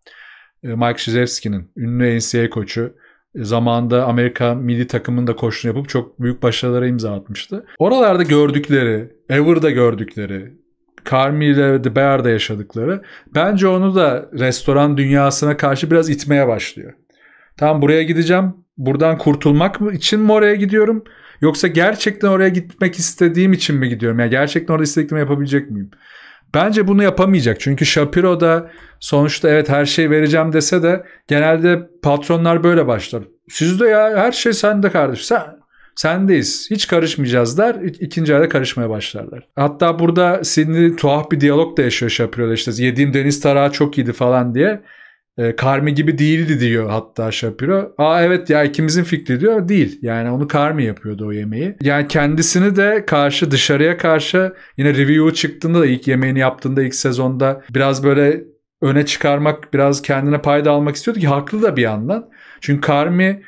E, Mike Krzyzewski'nin ünlü NCAA koçu e, zamanında Amerika milli takımında koşunu yapıp çok büyük başarılara imza atmıştı. Oralarda gördükleri, Ever'da gördükleri, Carmi ile The Bear'da yaşadıkları. Bence onu da restoran dünyasına karşı biraz itmeye başlıyor. Tamam buraya gideceğim. Buradan kurtulmak için mi oraya gidiyorum? Yoksa gerçekten oraya gitmek istediğim için mi gidiyorum? Yani gerçekten orada istediklerimi yapabilecek miyim? Bence bunu yapamayacak. Çünkü Shapiro da sonuçta evet her şeyi vereceğim dese de genelde patronlar böyle başlar. Siz de ya her şey sende kardeş. Sen sendeyiz hiç karışmayacağız der ikinci ayda karışmaya başlarlar. Hatta burada Sidney tuhaf bir diyalog da yaşıyor Shapiro işte yediğim deniz tarağı çok iyiydi falan diye. E, Karmi gibi değildi diyor hatta Shapiro. Aa evet ya ikimizin fikri diyor. Değil. Yani onu Karmi yapıyordu o yemeği. Yani kendisini de karşı dışarıya karşı yine review çıktığında da ilk yemeğini yaptığında ilk sezonda biraz böyle öne çıkarmak biraz kendine payda almak istiyordu ki haklı da bir yandan. Çünkü Karmi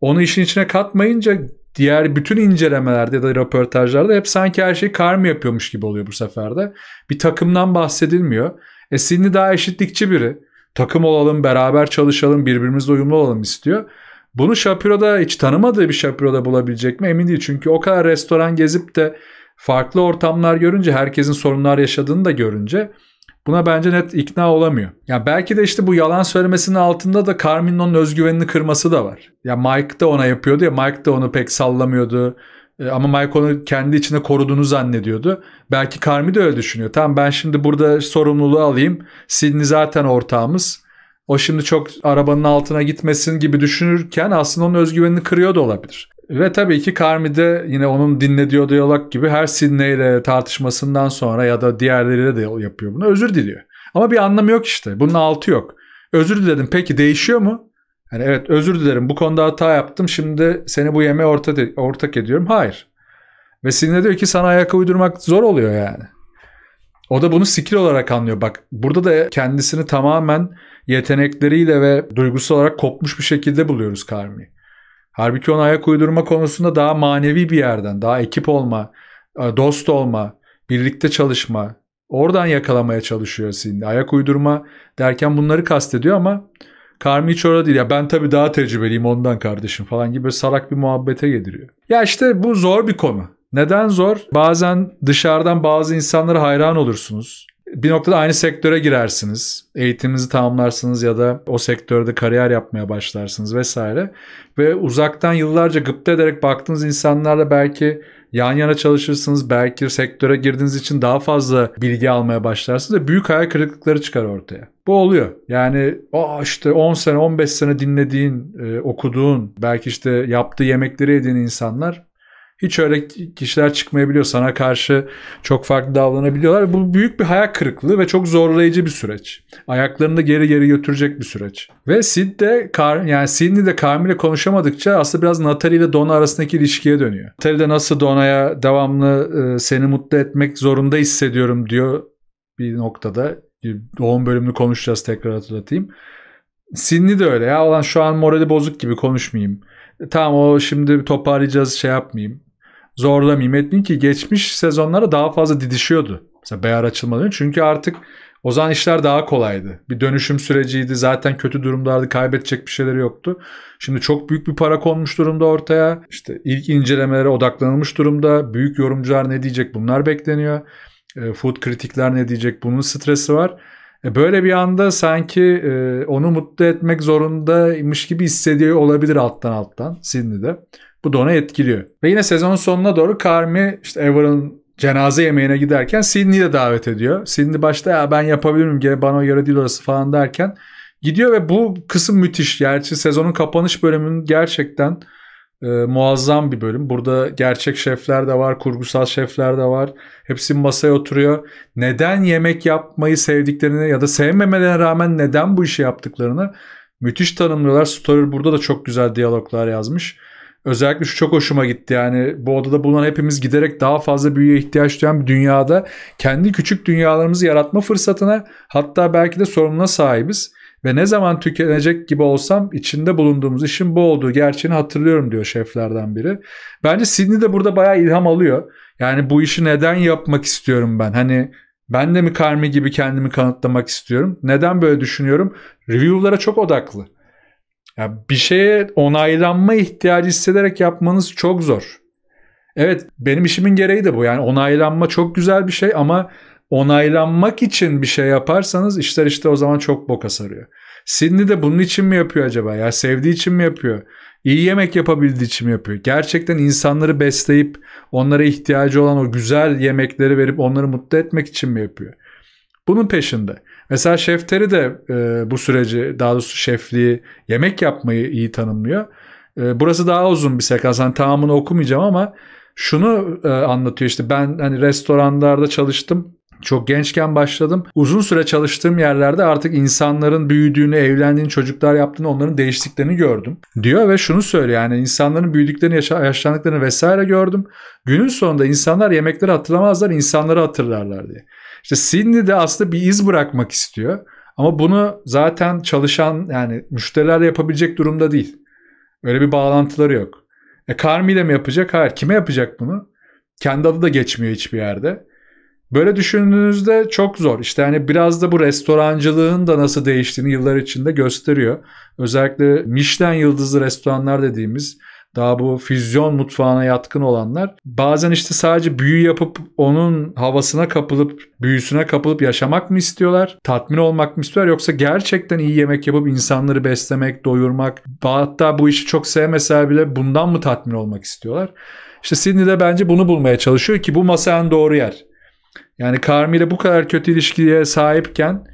onu işin içine katmayınca diğer bütün incelemelerde ya da röportajlarda hep sanki her şeyi Karmi yapıyormuş gibi oluyor bu seferde. Bir takımdan bahsedilmiyor. E Sidney daha eşitlikçi biri. Takım olalım, beraber çalışalım, birbirimizle uyumlu olalım istiyor. Bunu Shapiro'da hiç tanımadığı bir Shapiro'da bulabilecek mi emin değil. Çünkü o kadar restoran gezip de farklı ortamlar görünce herkesin sorunlar yaşadığını da görünce Buna bence net ikna olamıyor. Ya belki de işte bu yalan söylemesinin altında da Carmin'in özgüvenini kırması da var. Ya Mike de ona yapıyordu ya Mike de onu pek sallamıyordu. E, ama Mike onu kendi içine koruduğunu zannediyordu. Belki Carmi de öyle düşünüyor. Tamam ben şimdi burada sorumluluğu alayım. Sidney zaten ortağımız. O şimdi çok arabanın altına gitmesin gibi düşünürken aslında onun özgüvenini kırıyor da olabilir. Ve tabii ki de yine onun dinle diyor diyalog gibi her Sidney ile tartışmasından sonra ya da diğerleriyle de yapıyor bunu. Özür diliyor. Ama bir anlamı yok işte. Bunun altı yok. Özür diledim. Peki değişiyor mu? Yani evet özür dilerim. Bu konuda hata yaptım. Şimdi seni bu yeme orta ortak ediyorum. Hayır. Ve Sidney diyor ki sana ayak uydurmak zor oluyor yani. O da bunu skill olarak anlıyor. Bak burada da kendisini tamamen yetenekleriyle ve duygusal olarak kopmuş bir şekilde buluyoruz Carmi'yi. Halbuki ona ayak uydurma konusunda daha manevi bir yerden, daha ekip olma, e, dost olma, birlikte çalışma, oradan yakalamaya çalışıyor Cindy. Ayak uydurma derken bunları kastediyor ama Karmi hiç orada değil. Ya ben tabii daha tecrübeliyim ondan kardeşim falan gibi böyle salak bir muhabbete getiriyor. Ya işte bu zor bir konu. Neden zor? Bazen dışarıdan bazı insanlara hayran olursunuz bir noktada aynı sektöre girersiniz. Eğitiminizi tamamlarsınız ya da o sektörde kariyer yapmaya başlarsınız vesaire. Ve uzaktan yıllarca gıpta ederek baktığınız insanlarla belki yan yana çalışırsınız. Belki sektöre girdiğiniz için daha fazla bilgi almaya başlarsınız ve büyük hayal kırıklıkları çıkar ortaya. Bu oluyor. Yani Aa işte 10 sene 15 sene dinlediğin, e, okuduğun, belki işte yaptığı yemekleri yediğin insanlar hiç öyle kişiler çıkmayabiliyor. Sana karşı çok farklı davranabiliyorlar. Bu büyük bir hayal kırıklığı ve çok zorlayıcı bir süreç. Ayaklarını da geri geri götürecek bir süreç. Ve Sid de Kar yani Sidney de Carmine konuşamadıkça aslında biraz Natalie ile Donna arasındaki ilişkiye dönüyor. Natalie de nasıl Donna'ya devamlı e, seni mutlu etmek zorunda hissediyorum diyor bir noktada. Doğum bölümünü konuşacağız tekrar hatırlatayım. Sidney de öyle ya. Olan şu an morali bozuk gibi konuşmayayım e, tamam o şimdi toparlayacağız şey yapmayayım. Zorlamayayım etmeyeyim ki geçmiş sezonlara daha fazla didişiyordu. Mesela Beyar açılmadan çünkü artık o zaman işler daha kolaydı. Bir dönüşüm süreciydi. Zaten kötü durumlardı. Kaybedecek bir şeyleri yoktu. Şimdi çok büyük bir para konmuş durumda ortaya. İşte ilk incelemelere odaklanılmış durumda. Büyük yorumcular ne diyecek bunlar bekleniyor. E, food kritikler ne diyecek bunun stresi var. E, böyle bir anda sanki e, onu mutlu etmek zorundaymış gibi hissediyor olabilir alttan alttan Sydney'de. Bu da onu etkiliyor. Ve yine sezonun sonuna doğru Carmi işte Ever'ın cenaze yemeğine giderken Sydney'i de davet ediyor. Sydney başta ya ben yapabilirim gene bana göre değil orası falan derken gidiyor ve bu kısım müthiş. Gerçi sezonun kapanış bölümünün gerçekten e, muazzam bir bölüm. Burada gerçek şefler de var, kurgusal şefler de var. Hepsi masaya oturuyor. Neden yemek yapmayı sevdiklerini ya da sevmemelerine rağmen neden bu işi yaptıklarını müthiş tanımlıyorlar. Storer burada da çok güzel diyaloglar yazmış. Özellikle şu çok hoşuma gitti yani bu odada bulunan hepimiz giderek daha fazla büyüye ihtiyaç duyan bir dünyada kendi küçük dünyalarımızı yaratma fırsatına hatta belki de sorumluluğuna sahibiz. Ve ne zaman tükenecek gibi olsam içinde bulunduğumuz işin bu olduğu gerçeğini hatırlıyorum diyor şeflerden biri. Bence Sidney de burada bayağı ilham alıyor. Yani bu işi neden yapmak istiyorum ben? Hani ben de mi Karmi gibi kendimi kanıtlamak istiyorum? Neden böyle düşünüyorum? Review'lara çok odaklı. Ya bir şeye onaylanma ihtiyacı hissederek yapmanız çok zor. Evet benim işimin gereği de bu. Yani onaylanma çok güzel bir şey ama onaylanmak için bir şey yaparsanız işler işte o zaman çok boka sarıyor. Sydney de bunun için mi yapıyor acaba? Ya sevdiği için mi yapıyor? İyi yemek yapabildiği için mi yapıyor? Gerçekten insanları besleyip onlara ihtiyacı olan o güzel yemekleri verip onları mutlu etmek için mi yapıyor? Bunun peşinde. Mesela şefleri de e, bu süreci daha doğrusu şefliği yemek yapmayı iyi tanımlıyor. E, burası daha uzun bir sekans. Yani tamamını okumayacağım ama şunu e, anlatıyor işte ben hani restoranlarda çalıştım. Çok gençken başladım. Uzun süre çalıştığım yerlerde artık insanların büyüdüğünü, evlendiğini, çocuklar yaptığını, onların değiştiklerini gördüm. Diyor ve şunu söylüyor yani insanların büyüdüklerini, yaşlandıklarını vesaire gördüm. Günün sonunda insanlar yemekleri hatırlamazlar, insanları hatırlarlar diye. İşte Sidney de aslında bir iz bırakmak istiyor. Ama bunu zaten çalışan yani müşterilerle yapabilecek durumda değil. Öyle bir bağlantıları yok. E Carmi ile mi yapacak? Hayır. Kime yapacak bunu? Kendi adı da geçmiyor hiçbir yerde. Böyle düşündüğünüzde çok zor. İşte hani biraz da bu restorancılığın da nasıl değiştiğini yıllar içinde gösteriyor. Özellikle Michelin yıldızlı restoranlar dediğimiz daha bu füzyon mutfağına yatkın olanlar bazen işte sadece büyü yapıp onun havasına kapılıp büyüsüne kapılıp yaşamak mı istiyorlar? Tatmin olmak mı istiyorlar yoksa gerçekten iyi yemek yapıp insanları beslemek, doyurmak hatta bu işi çok sevmeseler bile bundan mı tatmin olmak istiyorlar? İşte Sydney de bence bunu bulmaya çalışıyor ki bu masanın doğru yer. Yani Carmi ile bu kadar kötü ilişkiye sahipken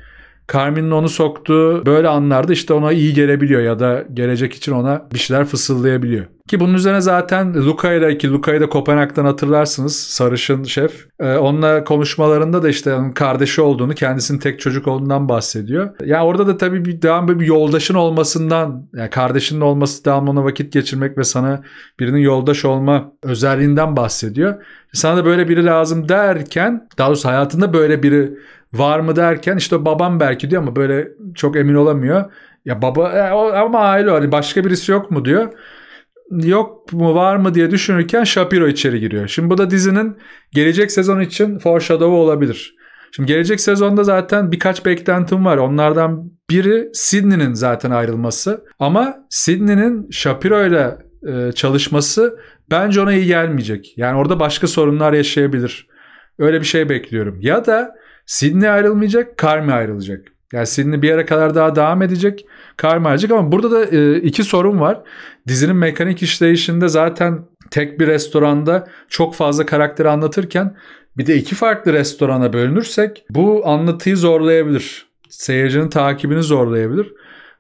Carmin'in onu soktuğu böyle anlarda işte ona iyi gelebiliyor ya da gelecek için ona bir şeyler fısıldayabiliyor. Ki bunun üzerine zaten Lukayla, ki Luka'yı da Kopenhag'dan hatırlarsınız sarışın şef. Ee, onunla konuşmalarında da işte onun kardeşi olduğunu kendisinin tek çocuk olduğundan bahsediyor. Ya yani orada da tabii bir devamlı bir yoldaşın olmasından yani kardeşinin olması devamlı ona vakit geçirmek ve sana birinin yoldaş olma özelliğinden bahsediyor. Sana da böyle biri lazım derken daha doğrusu hayatında böyle biri var mı derken işte babam belki diyor ama böyle çok emin olamıyor. Ya baba e, ama aile var başka birisi yok mu diyor yok mu var mı diye düşünürken Shapiro içeri giriyor. Şimdi bu da dizinin gelecek sezon için foreshadow'u olabilir. Şimdi gelecek sezonda zaten birkaç beklentim var. Onlardan biri Sydney'nin zaten ayrılması. Ama Sydney'nin Shapiro ile e, çalışması bence ona iyi gelmeyecek. Yani orada başka sorunlar yaşayabilir. Öyle bir şey bekliyorum. Ya da Sydney ayrılmayacak, Carmi ayrılacak. Yani Sydney bir yere kadar daha devam edecek karmaşık ama burada da e, iki sorun var. Dizinin mekanik işleyişinde zaten tek bir restoranda çok fazla karakteri anlatırken bir de iki farklı restorana bölünürsek bu anlatıyı zorlayabilir. Seyircinin takibini zorlayabilir.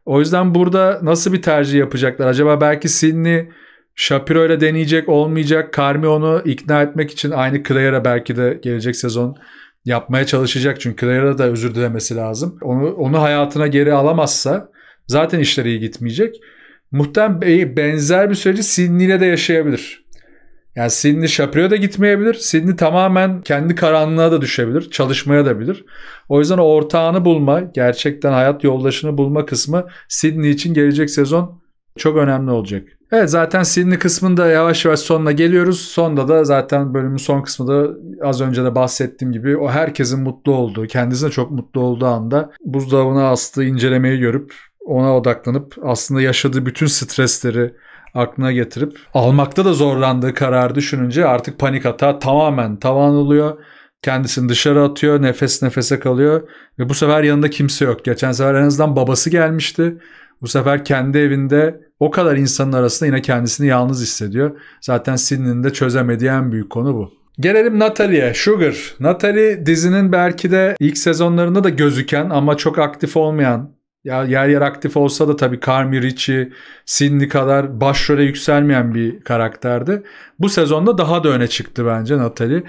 O yüzden burada nasıl bir tercih yapacaklar? Acaba belki Sidney Shapiro ile deneyecek olmayacak. Carmi onu ikna etmek için aynı Claire'a belki de gelecek sezon yapmaya çalışacak. Çünkü Claire'a da özür dilemesi lazım. Onu, onu hayatına geri alamazsa Zaten işler iyi gitmeyecek. Muhtemelen benzer bir süreci Sydney'le de yaşayabilir. Yani Sydney Şaprio'ya da gitmeyebilir. Sydney tamamen kendi karanlığına da düşebilir. Çalışmaya da bilir. O yüzden ortağını bulma, gerçekten hayat yoldaşını bulma kısmı Sydney için gelecek sezon çok önemli olacak. Evet zaten Sydney kısmında yavaş yavaş sonuna geliyoruz. Sonda da zaten bölümün son kısmında az önce de bahsettiğim gibi o herkesin mutlu olduğu, kendisine çok mutlu olduğu anda buzdolabına astığı incelemeyi görüp ona odaklanıp aslında yaşadığı bütün stresleri aklına getirip almakta da zorlandığı kararı düşününce artık panik hata tamamen tavan oluyor. Kendisini dışarı atıyor, nefes nefese kalıyor ve bu sefer yanında kimse yok. Geçen sefer en azından babası gelmişti. Bu sefer kendi evinde o kadar insanın arasında yine kendisini yalnız hissediyor. Zaten Sidney'nin de çözemediği en büyük konu bu. Gelelim Natalie'ye. Sugar. Natalie dizinin belki de ilk sezonlarında da gözüken ama çok aktif olmayan ya yer yer aktif olsa da tabii Carmi Ricci, Sidney kadar başrole yükselmeyen bir karakterdi. Bu sezonda daha da öne çıktı bence Natalie.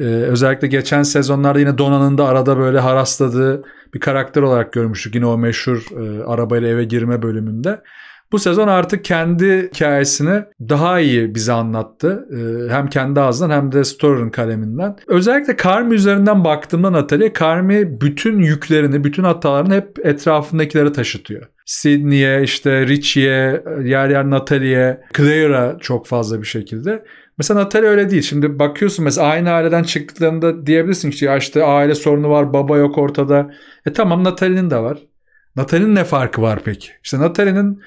Ee, özellikle geçen sezonlarda yine Donan'ın da arada böyle harasladığı bir karakter olarak görmüştük. Yine o meşhur e, arabayla eve girme bölümünde. Bu sezon artık kendi hikayesini daha iyi bize anlattı. Ee, hem kendi ağzından hem de Storer'ın kaleminden. Özellikle Carmi üzerinden baktığımda Natalie Carmi bütün yüklerini, bütün hatalarını hep etrafındakilere taşıtıyor. Sidney'e, işte Richie'ye, yer yer Natalie'ye, Claire'a çok fazla bir şekilde. Mesela Natalie öyle değil. Şimdi bakıyorsun mesela aynı aileden çıktıklarında diyebilirsin ki ya işte aile sorunu var, baba yok ortada. E tamam Natalie'nin de var. Natalie'nin ne farkı var peki? İşte Natalie'nin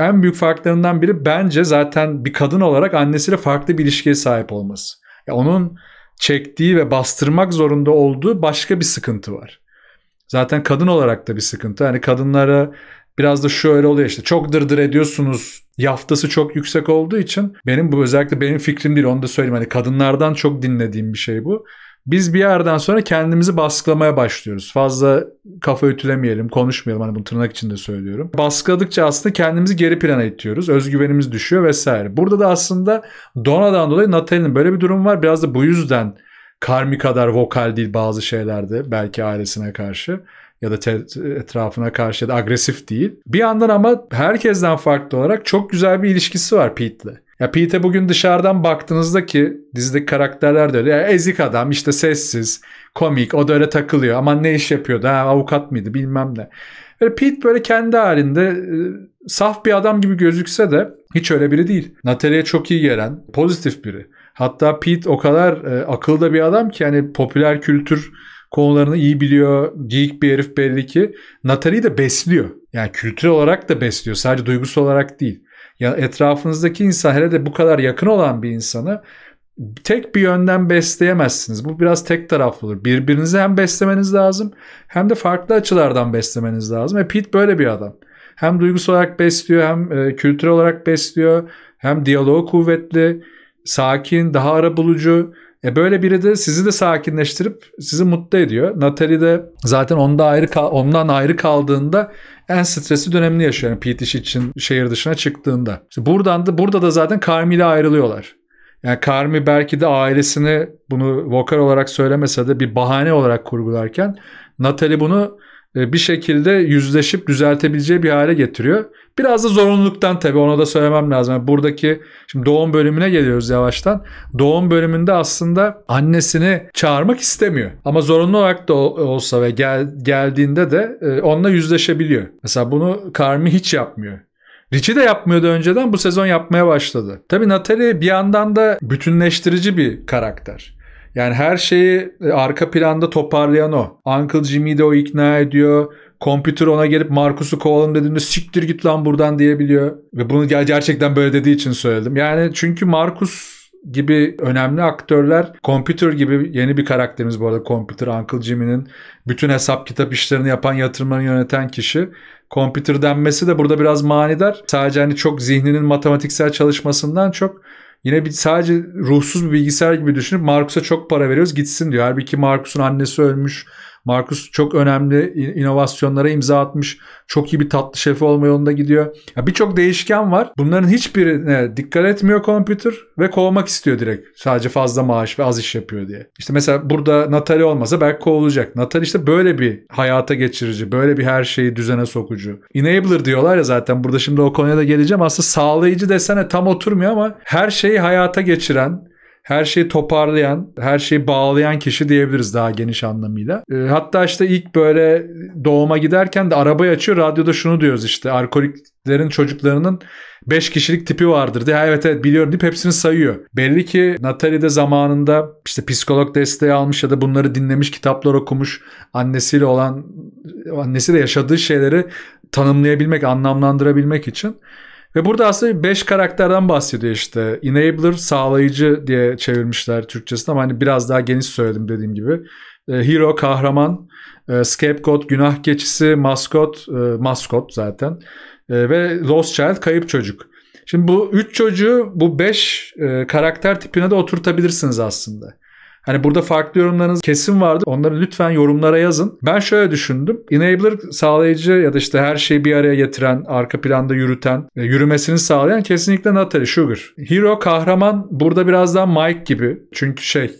en büyük farklarından biri bence zaten bir kadın olarak annesiyle farklı bir ilişkiye sahip olması. Ya onun çektiği ve bastırmak zorunda olduğu başka bir sıkıntı var. Zaten kadın olarak da bir sıkıntı. Hani kadınlara biraz da şöyle oluyor işte çok dırdır ediyorsunuz yaftası çok yüksek olduğu için benim bu özellikle benim fikrim değil onu da söyleyeyim. Hani kadınlardan çok dinlediğim bir şey bu biz bir yerden sonra kendimizi baskılamaya başlıyoruz. Fazla kafa ütülemeyelim, konuşmayalım. Hani bunu tırnak içinde söylüyorum. Baskıladıkça aslında kendimizi geri plana itiyoruz. Özgüvenimiz düşüyor vesaire. Burada da aslında Dona'dan dolayı Natalie'nin böyle bir durum var. Biraz da bu yüzden Karmi kadar vokal değil bazı şeylerde belki ailesine karşı ya da etrafına karşı ya da agresif değil. Bir yandan ama herkesten farklı olarak çok güzel bir ilişkisi var Pete'le. Ya Pete bugün dışarıdan baktığınızda ki dizideki karakterler de öyle. Ya ezik adam işte sessiz, komik, o da öyle takılıyor. Aman ne iş yapıyordu? Ha, avukat mıydı bilmem ne. Böyle Pete böyle kendi halinde e, saf bir adam gibi gözükse de hiç öyle biri değil. Natalie'ye çok iyi gelen, pozitif biri. Hatta Pete o kadar e, akılda bir adam ki yani popüler kültür konularını iyi biliyor. Geek bir herif belli ki. Natalie'yi de besliyor. Yani kültürel olarak da besliyor. Sadece duygusal olarak değil. Ya etrafınızdaki insan hele de bu kadar yakın olan bir insanı tek bir yönden besleyemezsiniz. Bu biraz tek taraflıdır. Birbirinizi hem beslemeniz lazım hem de farklı açılardan beslemeniz lazım. Ve Pete böyle bir adam. Hem duygusal olarak besliyor hem e, kültürel olarak besliyor. Hem diyaloğu kuvvetli, sakin, daha ara bulucu. E böyle biri de sizi de sakinleştirip sizi mutlu ediyor. Natalie de zaten onda ayrı ondan ayrı kaldığında en stresli dönemini yaşıyor yani Pete iş için şehir dışına çıktığında. İşte buradan da burada da zaten Carmi ile ayrılıyorlar. Yani Carmi belki de ailesini bunu vokal olarak söylemese de bir bahane olarak kurgularken Natalie bunu e, bir şekilde yüzleşip düzeltebileceği bir hale getiriyor. Biraz da zorunluluktan tabii ona da söylemem lazım. Yani buradaki şimdi doğum bölümüne geliyoruz yavaştan. Doğum bölümünde aslında annesini çağırmak istemiyor. Ama zorunlu olarak da olsa ve gel, geldiğinde de e, onunla yüzleşebiliyor. Mesela bunu Karmi hiç yapmıyor. Richie de yapmıyordu önceden bu sezon yapmaya başladı. Tabii Natalie bir yandan da bütünleştirici bir karakter. Yani her şeyi e, arka planda toparlayan o. Uncle Jimmy'yi de o ikna ediyor. Computer ona gelip Markus'u kovalım dediğinde siktir git lan buradan diyebiliyor. Ve bunu gerçekten böyle dediği için söyledim. Yani çünkü Markus gibi önemli aktörler Computer gibi yeni bir karakterimiz bu arada Computer Uncle Jimmy'nin bütün hesap kitap işlerini yapan yatırımları yöneten kişi. Computer denmesi de burada biraz manidar. Sadece hani çok zihninin matematiksel çalışmasından çok Yine bir sadece ruhsuz bir bilgisayar gibi düşünüp Marcus'a çok para veriyoruz gitsin diyor. Halbuki Marcus'un annesi ölmüş. Markus çok önemli inovasyonlara imza atmış. Çok iyi bir tatlı şefi olma yolunda gidiyor. Birçok değişken var. Bunların hiçbirine dikkat etmiyor kompütür ve kovmak istiyor direkt. Sadece fazla maaş ve az iş yapıyor diye. İşte mesela burada Natalie olmasa belki kovulacak. Natalie işte böyle bir hayata geçirici, böyle bir her şeyi düzene sokucu. Enabler diyorlar ya zaten burada şimdi o konuya da geleceğim. Aslında sağlayıcı desene tam oturmuyor ama her şeyi hayata geçiren, her şeyi toparlayan, her şeyi bağlayan kişi diyebiliriz daha geniş anlamıyla. E, hatta işte ilk böyle doğuma giderken de arabayı açıyor radyoda şunu diyoruz işte alkoliklerin çocuklarının 5 kişilik tipi vardır diye evet evet biliyorum deyip hepsini sayıyor. Belli ki Natalie de zamanında işte psikolog desteği almış ya da bunları dinlemiş kitaplar okumuş annesiyle olan annesiyle yaşadığı şeyleri tanımlayabilmek anlamlandırabilmek için ve burada aslında 5 karakterden bahsediyor işte. Enabler, sağlayıcı diye çevirmişler Türkçesine ama hani biraz daha geniş söyledim dediğim gibi. E, hero, kahraman, e, scapegoat, günah keçisi, maskot, e, maskot zaten ve Lost Child, kayıp çocuk. Şimdi bu 3 çocuğu bu 5 karakter tipine de oturtabilirsiniz aslında. Hani burada farklı yorumlarınız kesin vardı. Onları lütfen yorumlara yazın. Ben şöyle düşündüm. Enabler sağlayıcı ya da işte her şeyi bir araya getiren, arka planda yürüten, e, yürümesini sağlayan kesinlikle Natalie Sugar. Hero kahraman burada biraz daha Mike gibi. Çünkü şey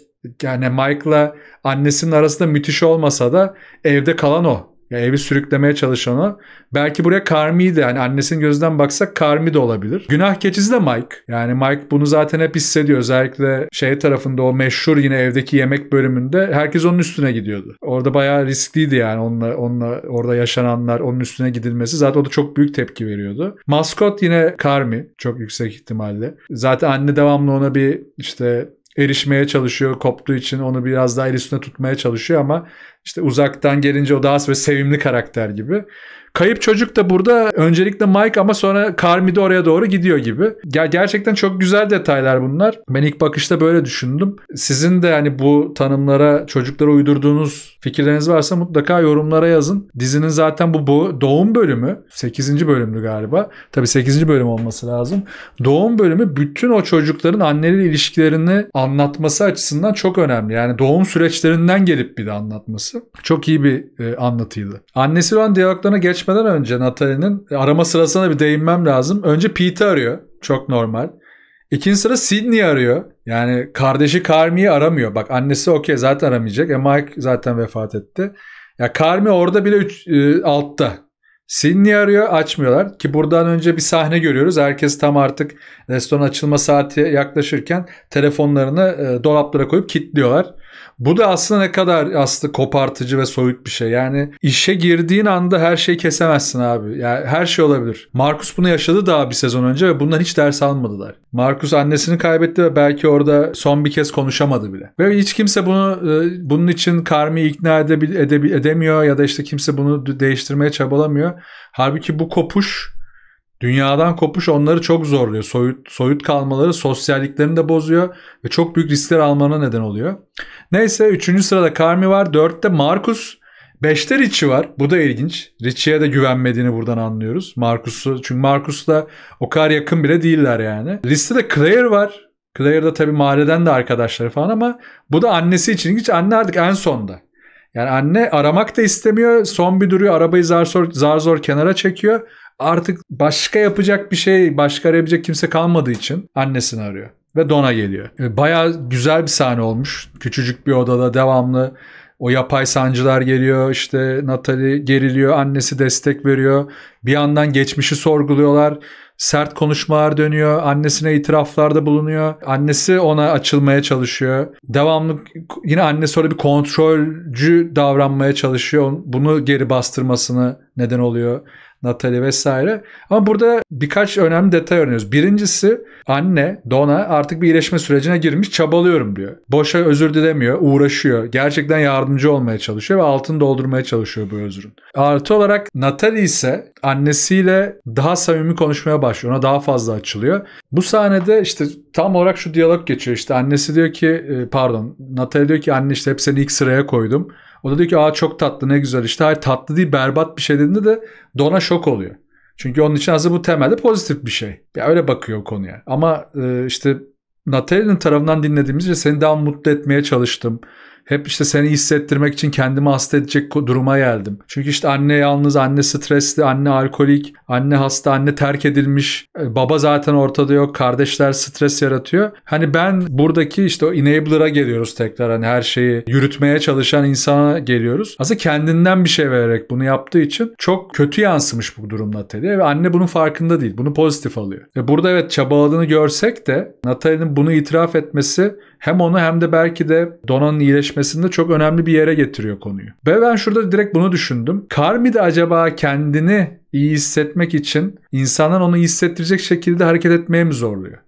yani Mike'la annesinin arasında müthiş olmasa da evde kalan o. Ya evi sürüklemeye çalışanı Belki buraya Carmi de yani annesinin gözünden baksak Carmi de olabilir. Günah keçisi de Mike. Yani Mike bunu zaten hep hissediyor. Özellikle şey tarafında o meşhur yine evdeki yemek bölümünde herkes onun üstüne gidiyordu. Orada bayağı riskliydi yani onunla, onunla orada yaşananlar onun üstüne gidilmesi. Zaten o da çok büyük tepki veriyordu. Maskot yine Carmi çok yüksek ihtimalle. Zaten anne devamlı ona bir işte erişmeye çalışıyor. Koptuğu için onu biraz daha el üstüne tutmaya çalışıyor ama işte uzaktan gelince o daha ve sevimli karakter gibi. Kayıp çocuk da burada öncelikle Mike ama sonra Carmi de oraya doğru gidiyor gibi. Ya gerçekten çok güzel detaylar bunlar. Ben ilk bakışta böyle düşündüm. Sizin de yani bu tanımlara çocuklara uydurduğunuz fikirleriniz varsa mutlaka yorumlara yazın. Dizinin zaten bu, bu doğum bölümü 8. bölümdü galiba. Tabii 8. bölüm olması lazım. Doğum bölümü bütün o çocukların anneleri ilişkilerini anlatması açısından çok önemli. Yani doğum süreçlerinden gelip bir de anlatması. Çok iyi bir e, anlatıydı. Annesi olan diyaloglarına geç görüşmeden önce Natalie'nin e, arama sırasına bir değinmem lazım. Önce Pete'i arıyor. Çok normal. İkinci sıra Sydney'i arıyor. Yani kardeşi Carmi'yi aramıyor. Bak annesi okey zaten aramayacak. E Mike zaten vefat etti. Ya Carmi orada bile üç, e, altta. Sydney arıyor açmıyorlar ki buradan önce bir sahne görüyoruz. Herkes tam artık restoran açılma saati yaklaşırken telefonlarını e, dolaplara koyup kilitliyorlar. Bu da aslında ne kadar aslında kopartıcı ve soyut bir şey. Yani işe girdiğin anda her şeyi kesemezsin abi. Yani her şey olabilir. Markus bunu yaşadı daha bir sezon önce ve bundan hiç ders almadılar. Markus annesini kaybetti ve belki orada son bir kez konuşamadı bile. Ve hiç kimse bunu e, bunun için Karmi ikna edebil, edemiyor ya da işte kimse bunu değiştirmeye çabalamıyor. Halbuki bu kopuş Dünyadan kopuş onları çok zorluyor. Soyut, soyut kalmaları sosyalliklerini de bozuyor ve çok büyük riskler almana neden oluyor. Neyse 3. sırada Karmi var. 4'te Markus. 5'te Richie var. Bu da ilginç. Richie'ye de güvenmediğini buradan anlıyoruz. Markus'u çünkü Markus'la o kadar yakın bile değiller yani. Listede Claire var. Claire da tabii mahalleden de arkadaşları falan ama bu da annesi için. Hiç anne artık en sonda. Yani anne aramak da istemiyor. Son bir duruyor. Arabayı zar zor, zar zor kenara çekiyor artık başka yapacak bir şey, başka arayabilecek kimse kalmadığı için annesini arıyor ve Don'a geliyor. E, Baya güzel bir sahne olmuş. Küçücük bir odada devamlı o yapay sancılar geliyor işte Natalie geriliyor annesi destek veriyor. Bir yandan geçmişi sorguluyorlar. Sert konuşmalar dönüyor. Annesine itiraflarda bulunuyor. Annesi ona açılmaya çalışıyor. Devamlı yine anne sonra bir kontrolcü davranmaya çalışıyor. Bunu geri bastırmasını neden oluyor. Natalie vesaire. Ama burada birkaç önemli detay öğreniyoruz. Birincisi anne Dona artık bir iyileşme sürecine girmiş çabalıyorum diyor. Boşa özür dilemiyor, uğraşıyor. Gerçekten yardımcı olmaya çalışıyor ve altını doldurmaya çalışıyor bu özrün. Artı olarak Natalie ise annesiyle daha samimi konuşmaya başlıyor. Ona daha fazla açılıyor. Bu sahnede işte tam olarak şu diyalog geçiyor. İşte annesi diyor ki e, pardon Natalie diyor ki anne işte hep seni ilk sıraya koydum. O da diyor ki aa çok tatlı ne güzel işte. Hayır tatlı değil berbat bir şey dediğinde de dona şok oluyor. Çünkü onun için aslında bu temelde pozitif bir şey. Ya öyle bakıyor konuya. Ama e, işte Natalia'nın tarafından dinlediğimizde seni daha mutlu etmeye çalıştım. Hep işte seni hissettirmek için kendimi hasta edecek duruma geldim. Çünkü işte anne yalnız, anne stresli, anne alkolik, anne hasta, anne terk edilmiş. E, baba zaten ortada yok. Kardeşler stres yaratıyor. Hani ben buradaki işte o enabler'a geliyoruz tekrar. Hani her şeyi yürütmeye çalışan insana geliyoruz. Aslında kendinden bir şey vererek bunu yaptığı için çok kötü yansımış bu durum Natalie. Ve anne bunun farkında değil. Bunu pozitif alıyor. E burada evet çabaladığını görsek de Natalie'nin bunu itiraf etmesi hem onu hem de belki de Dona'nın iyileşmesinde çok önemli bir yere getiriyor konuyu. Ve ben şurada direkt bunu düşündüm. Karmi de acaba kendini iyi hissetmek için insanlar onu iyi hissettirecek şekilde hareket etmeye mi zorluyor?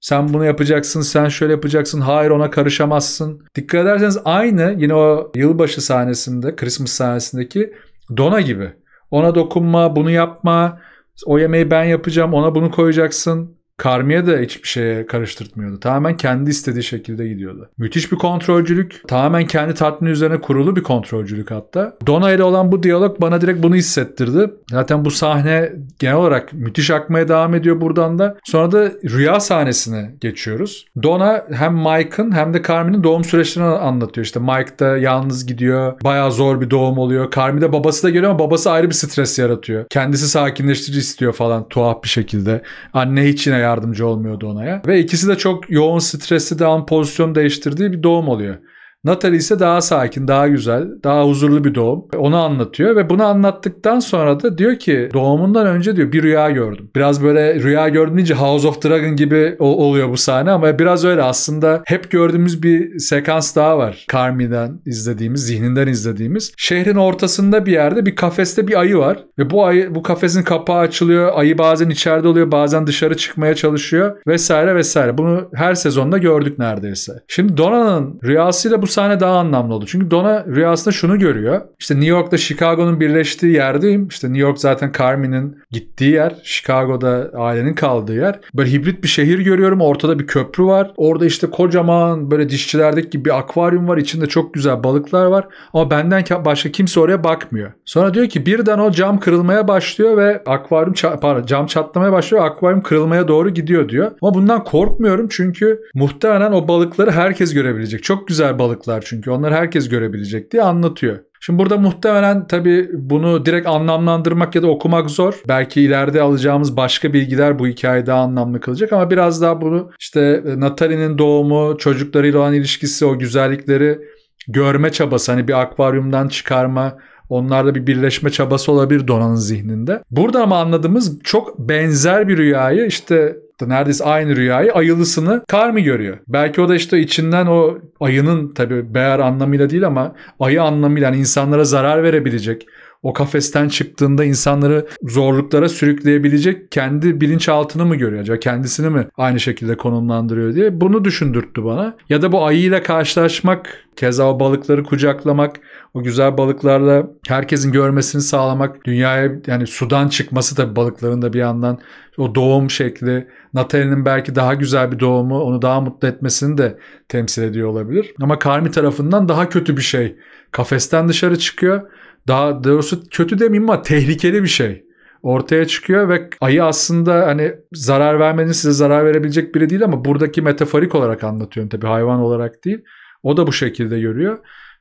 Sen bunu yapacaksın, sen şöyle yapacaksın, hayır ona karışamazsın. Dikkat ederseniz aynı yine o yılbaşı sahnesinde, Christmas sahnesindeki Dona gibi. Ona dokunma, bunu yapma, o yemeği ben yapacağım, ona bunu koyacaksın. Karmi'ye de hiçbir şeye karıştırtmıyordu. Tamamen kendi istediği şekilde gidiyordu. Müthiş bir kontrolcülük. Tamamen kendi tatmini üzerine kurulu bir kontrolcülük hatta. Dona ile olan bu diyalog bana direkt bunu hissettirdi. Zaten bu sahne genel olarak müthiş akmaya devam ediyor buradan da. Sonra da rüya sahnesine geçiyoruz. Dona hem Mike'ın hem de Carmi'nin doğum süreçlerini anlatıyor. İşte Mike da yalnız gidiyor. Baya zor bir doğum oluyor. Carmi de babası da geliyor ama babası ayrı bir stres yaratıyor. Kendisi sakinleştirici istiyor falan tuhaf bir şekilde. Anne hiç yine yardımcı olmuyordu onaya. Ve ikisi de çok yoğun stresli de an pozisyon değiştirdiği bir doğum oluyor. Natalie ise daha sakin, daha güzel, daha huzurlu bir doğum. Onu anlatıyor ve bunu anlattıktan sonra da diyor ki doğumundan önce diyor bir rüya gördüm. Biraz böyle rüya gördüğünce House of Dragon gibi oluyor bu sahne ama biraz öyle aslında hep gördüğümüz bir sekans daha var. Carmi'den izlediğimiz, zihninden izlediğimiz. Şehrin ortasında bir yerde bir kafeste bir ayı var ve bu ayı bu kafesin kapağı açılıyor. Ayı bazen içeride oluyor, bazen dışarı çıkmaya çalışıyor vesaire vesaire. Bunu her sezonda gördük neredeyse. Şimdi Dona'nın rüyasıyla bu sahne daha anlamlı oldu. Çünkü Donna rüyasında şunu görüyor. İşte New York'ta Chicago'nun birleştiği yerdeyim. İşte New York zaten Carmen'in gittiği yer. Chicago'da ailenin kaldığı yer. Böyle hibrit bir şehir görüyorum. Ortada bir köprü var. Orada işte kocaman böyle dişçilerdeki gibi bir akvaryum var. İçinde çok güzel balıklar var. Ama benden başka kimse oraya bakmıyor. Sonra diyor ki birden o cam kırılmaya başlıyor ve akvaryum pardon, cam çatlamaya başlıyor. Akvaryum kırılmaya doğru gidiyor diyor. Ama bundan korkmuyorum çünkü muhtemelen o balıkları herkes görebilecek. Çok güzel balık varlıklar çünkü onları herkes görebilecek diye anlatıyor. Şimdi burada muhtemelen tabii bunu direkt anlamlandırmak ya da okumak zor. Belki ileride alacağımız başka bilgiler bu hikaye daha anlamlı kılacak ama biraz daha bunu işte e, Natalie'nin doğumu, çocuklarıyla olan ilişkisi, o güzellikleri görme çabası hani bir akvaryumdan çıkarma Onlarla bir birleşme çabası olabilir Donan'ın zihninde. Burada ama anladığımız çok benzer bir rüyayı işte neredeyse aynı rüyayı ayılısını kar mı görüyor? Belki o da işte içinden o ayının tabi bear anlamıyla değil ama ayı anlamıyla yani insanlara zarar verebilecek o kafesten çıktığında insanları zorluklara sürükleyebilecek kendi bilinçaltını mı görüyor acaba kendisini mi aynı şekilde konumlandırıyor diye bunu düşündürttü bana. Ya da bu ayıyla karşılaşmak, keza o balıkları kucaklamak, o güzel balıklarla herkesin görmesini sağlamak, dünyaya yani sudan çıkması tabii balıkların da bir yandan o doğum şekli, Natalie'nin belki daha güzel bir doğumu onu daha mutlu etmesini de temsil ediyor olabilir. Ama Karmi tarafından daha kötü bir şey. Kafesten dışarı çıkıyor. Daha doğrusu kötü demeyeyim ama tehlikeli bir şey ortaya çıkıyor ve ayı aslında hani zarar vermenin size zarar verebilecek biri değil ama buradaki metaforik olarak anlatıyorum tabii hayvan olarak değil. O da bu şekilde görüyor.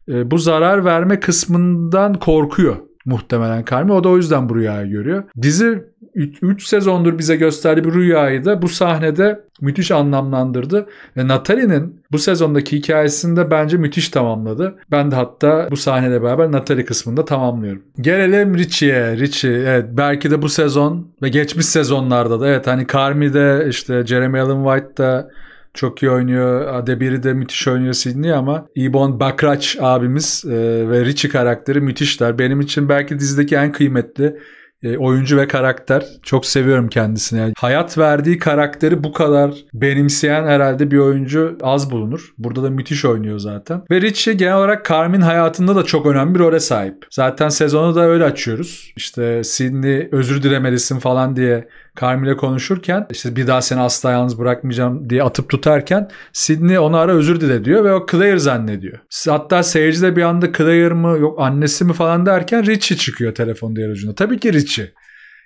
E, bu zarar verme kısmından korkuyor muhtemelen Carmi. O da o yüzden bu rüyayı görüyor. Dizi 3 sezondur bize gösterdiği bir rüyayı da bu sahnede müthiş anlamlandırdı. Ve Natalie'nin bu sezondaki hikayesini de bence müthiş tamamladı. Ben de hatta bu sahneyle beraber Natalie kısmında tamamlıyorum. Gelelim Richie'ye. Richie evet belki de bu sezon ve geçmiş sezonlarda da evet hani Carmi'de işte Jeremy Allen White'da çok iyi oynuyor. Adebiri de müthiş oynuyor Sidney ama Ibon Bakraç abimiz e, ve Richie karakteri müthişler. Benim için belki dizideki en kıymetli e, oyuncu ve karakter. Çok seviyorum kendisini. Yani hayat verdiği karakteri bu kadar benimseyen herhalde bir oyuncu az bulunur. Burada da müthiş oynuyor zaten. Ve Richie genel olarak Carmen hayatında da çok önemli bir role sahip. Zaten sezonu da öyle açıyoruz. İşte Sidney özür dilemelisin falan diye Carmilla konuşurken işte bir daha seni asla yalnız bırakmayacağım diye atıp tutarken Sidney ona ara özür dile diyor ve o Claire zannediyor. Hatta seyirci de bir anda Claire mı yok annesi mi falan derken Richie çıkıyor telefon diğer ucunda. Tabii ki Richie.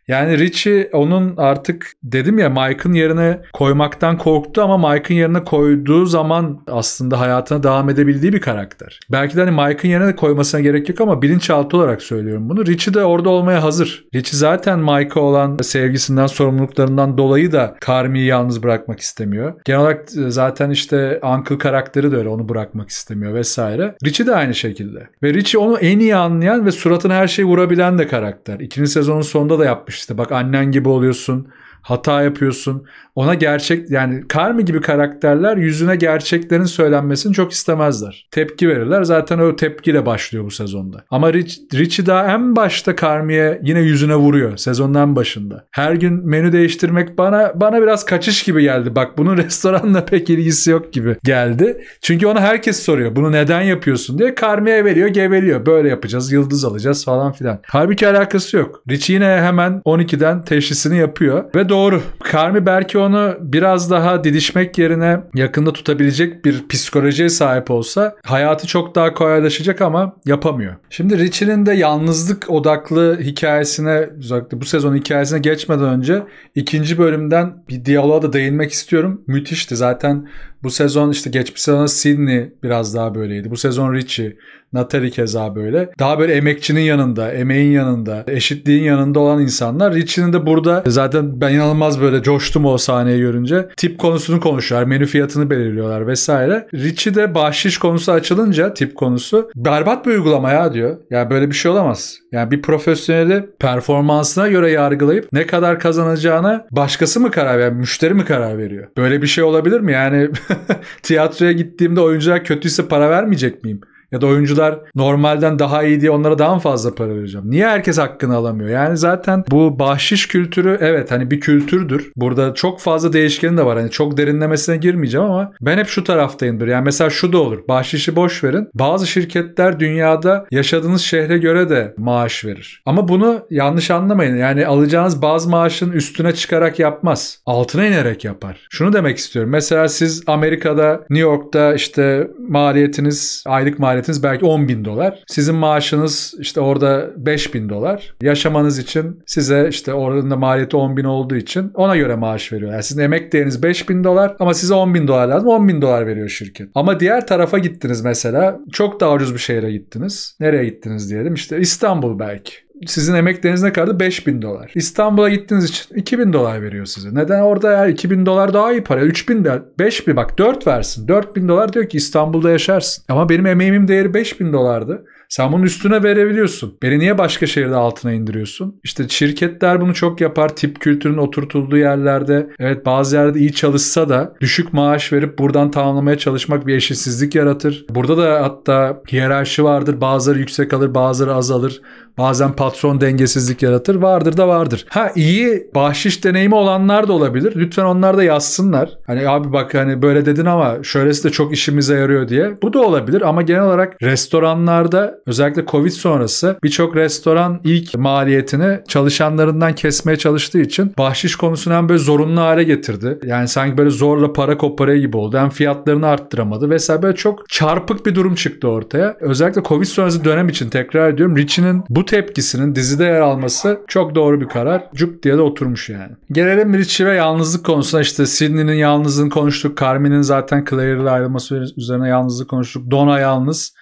Yani Richie onun artık dedim ya Mike'ın yerine koymaktan korktu ama Mike'ın yerine koyduğu zaman aslında hayatına devam edebildiği bir karakter. Belki de hani Mike'ın yerine koymasına gerek yok ama bilinçaltı olarak söylüyorum bunu. Richie de orada olmaya hazır. Richie zaten Mike'a olan sevgisinden, sorumluluklarından dolayı da Carmi'yi yalnız bırakmak istemiyor. Genel olarak zaten işte Uncle karakteri de öyle onu bırakmak istemiyor vesaire. Richie de aynı şekilde. Ve Richie onu en iyi anlayan ve suratına her şeyi vurabilen de karakter. İkinci sezonun sonunda da yapmış yapmış işte bak annen gibi oluyorsun hata yapıyorsun ona gerçek yani Karmi gibi karakterler yüzüne gerçeklerin söylenmesini çok istemezler. Tepki verirler. Zaten o tepkiyle başlıyor bu sezonda. Ama Rich, Richie daha en başta Karmi'ye yine yüzüne vuruyor sezondan başında. Her gün menü değiştirmek bana bana biraz kaçış gibi geldi. Bak bunun restoranla pek ilgisi yok gibi geldi. Çünkü ona herkes soruyor. Bunu neden yapıyorsun diye. Karmi'ye veriyor, geveliyor. Böyle yapacağız, yıldız alacağız falan filan. Halbuki alakası yok. Richie yine hemen 12'den teşhisini yapıyor ve doğru. Karmi belki onu biraz daha didişmek yerine yakında tutabilecek bir psikolojiye sahip olsa hayatı çok daha kolaylaşacak ama yapamıyor. Şimdi Richie'nin de yalnızlık odaklı hikayesine özellikle bu sezon hikayesine geçmeden önce ikinci bölümden bir diyaloğa da değinmek istiyorum. Müthişti zaten bu sezon işte geçmiş sezon Sydney biraz daha böyleydi. Bu sezon Richie Natali keza böyle. Daha böyle emekçinin yanında, emeğin yanında, eşitliğin yanında olan insanlar. Richie'nin de burada zaten ben inanılmaz böyle coştum o sahneyi görünce. Tip konusunu konuşuyorlar, menü fiyatını belirliyorlar vesaire. Richie de bahşiş konusu açılınca tip konusu berbat bir uygulama ya diyor. Yani böyle bir şey olamaz. Yani bir profesyoneli performansına göre yargılayıp ne kadar kazanacağına başkası mı karar veriyor? Yani müşteri mi karar veriyor? Böyle bir şey olabilir mi? Yani tiyatroya gittiğimde oyuncular kötüyse para vermeyecek miyim? Ya da oyuncular normalden daha iyi diye onlara daha mı fazla para vereceğim? Niye herkes hakkını alamıyor? Yani zaten bu bahşiş kültürü evet hani bir kültürdür. Burada çok fazla değişkeni de var. Hani çok derinlemesine girmeyeceğim ama ben hep şu taraftayımdır. Yani mesela şu da olur. Bahşişi boş verin. Bazı şirketler dünyada yaşadığınız şehre göre de maaş verir. Ama bunu yanlış anlamayın. Yani alacağınız bazı maaşın üstüne çıkarak yapmaz. Altına inerek yapar. Şunu demek istiyorum. Mesela siz Amerika'da, New York'ta işte maliyetiniz, aylık maliyetiniz maliyetiniz belki 10 bin dolar. Sizin maaşınız işte orada 5 bin dolar. Yaşamanız için size işte oranın da maliyeti 10 bin olduğu için ona göre maaş veriyor. Yani sizin emek değeriniz 5 bin dolar ama size 10 bin dolar lazım. 10 bin dolar veriyor şirket. Ama diğer tarafa gittiniz mesela. Çok daha ucuz bir şehre gittiniz. Nereye gittiniz diyelim. İşte İstanbul belki sizin emekleriniz ne kadardı? 5000 dolar. İstanbul'a gittiğiniz için 2000 dolar veriyor size. Neden orada ya 2000 dolar daha iyi para. 3000 de 5000 bak 4 versin. 4000 dolar diyor ki İstanbul'da yaşarsın. Ama benim emeğimin değeri 5000 dolardı. Sen bunun üstüne verebiliyorsun. Beni niye başka şehirde altına indiriyorsun? İşte şirketler bunu çok yapar. Tip kültürünün oturtulduğu yerlerde evet bazı yerde iyi çalışsa da düşük maaş verip buradan tamamlamaya çalışmak bir eşitsizlik yaratır. Burada da hatta hiyerarşi vardır. Bazıları yüksek alır, bazıları azalır. Bazen patron dengesizlik yaratır. Vardır da vardır. Ha iyi bahşiş deneyimi olanlar da olabilir. Lütfen onlar da yazsınlar. Hani abi bak hani böyle dedin ama şöylesi de çok işimize yarıyor diye. Bu da olabilir ama genel olarak restoranlarda özellikle Covid sonrası birçok restoran ilk maliyetini çalışanlarından kesmeye çalıştığı için bahşiş konusunu hem böyle zorunlu hale getirdi. Yani sanki böyle zorla para koparıyor gibi oldu. Hem fiyatlarını arttıramadı vesaire böyle çok çarpık bir durum çıktı ortaya. Özellikle Covid sonrası dönem için tekrar ediyorum. Richie'nin bu tepkisinin dizide yer alması çok doğru bir karar. Cuk diye de oturmuş yani. Gelelim Richie ve yalnızlık konusuna işte Sidney'nin yalnızlığını konuştuk. Carmen'in zaten Claire ile ayrılması üzerine yalnızlık konuştuk. Donna yalnız.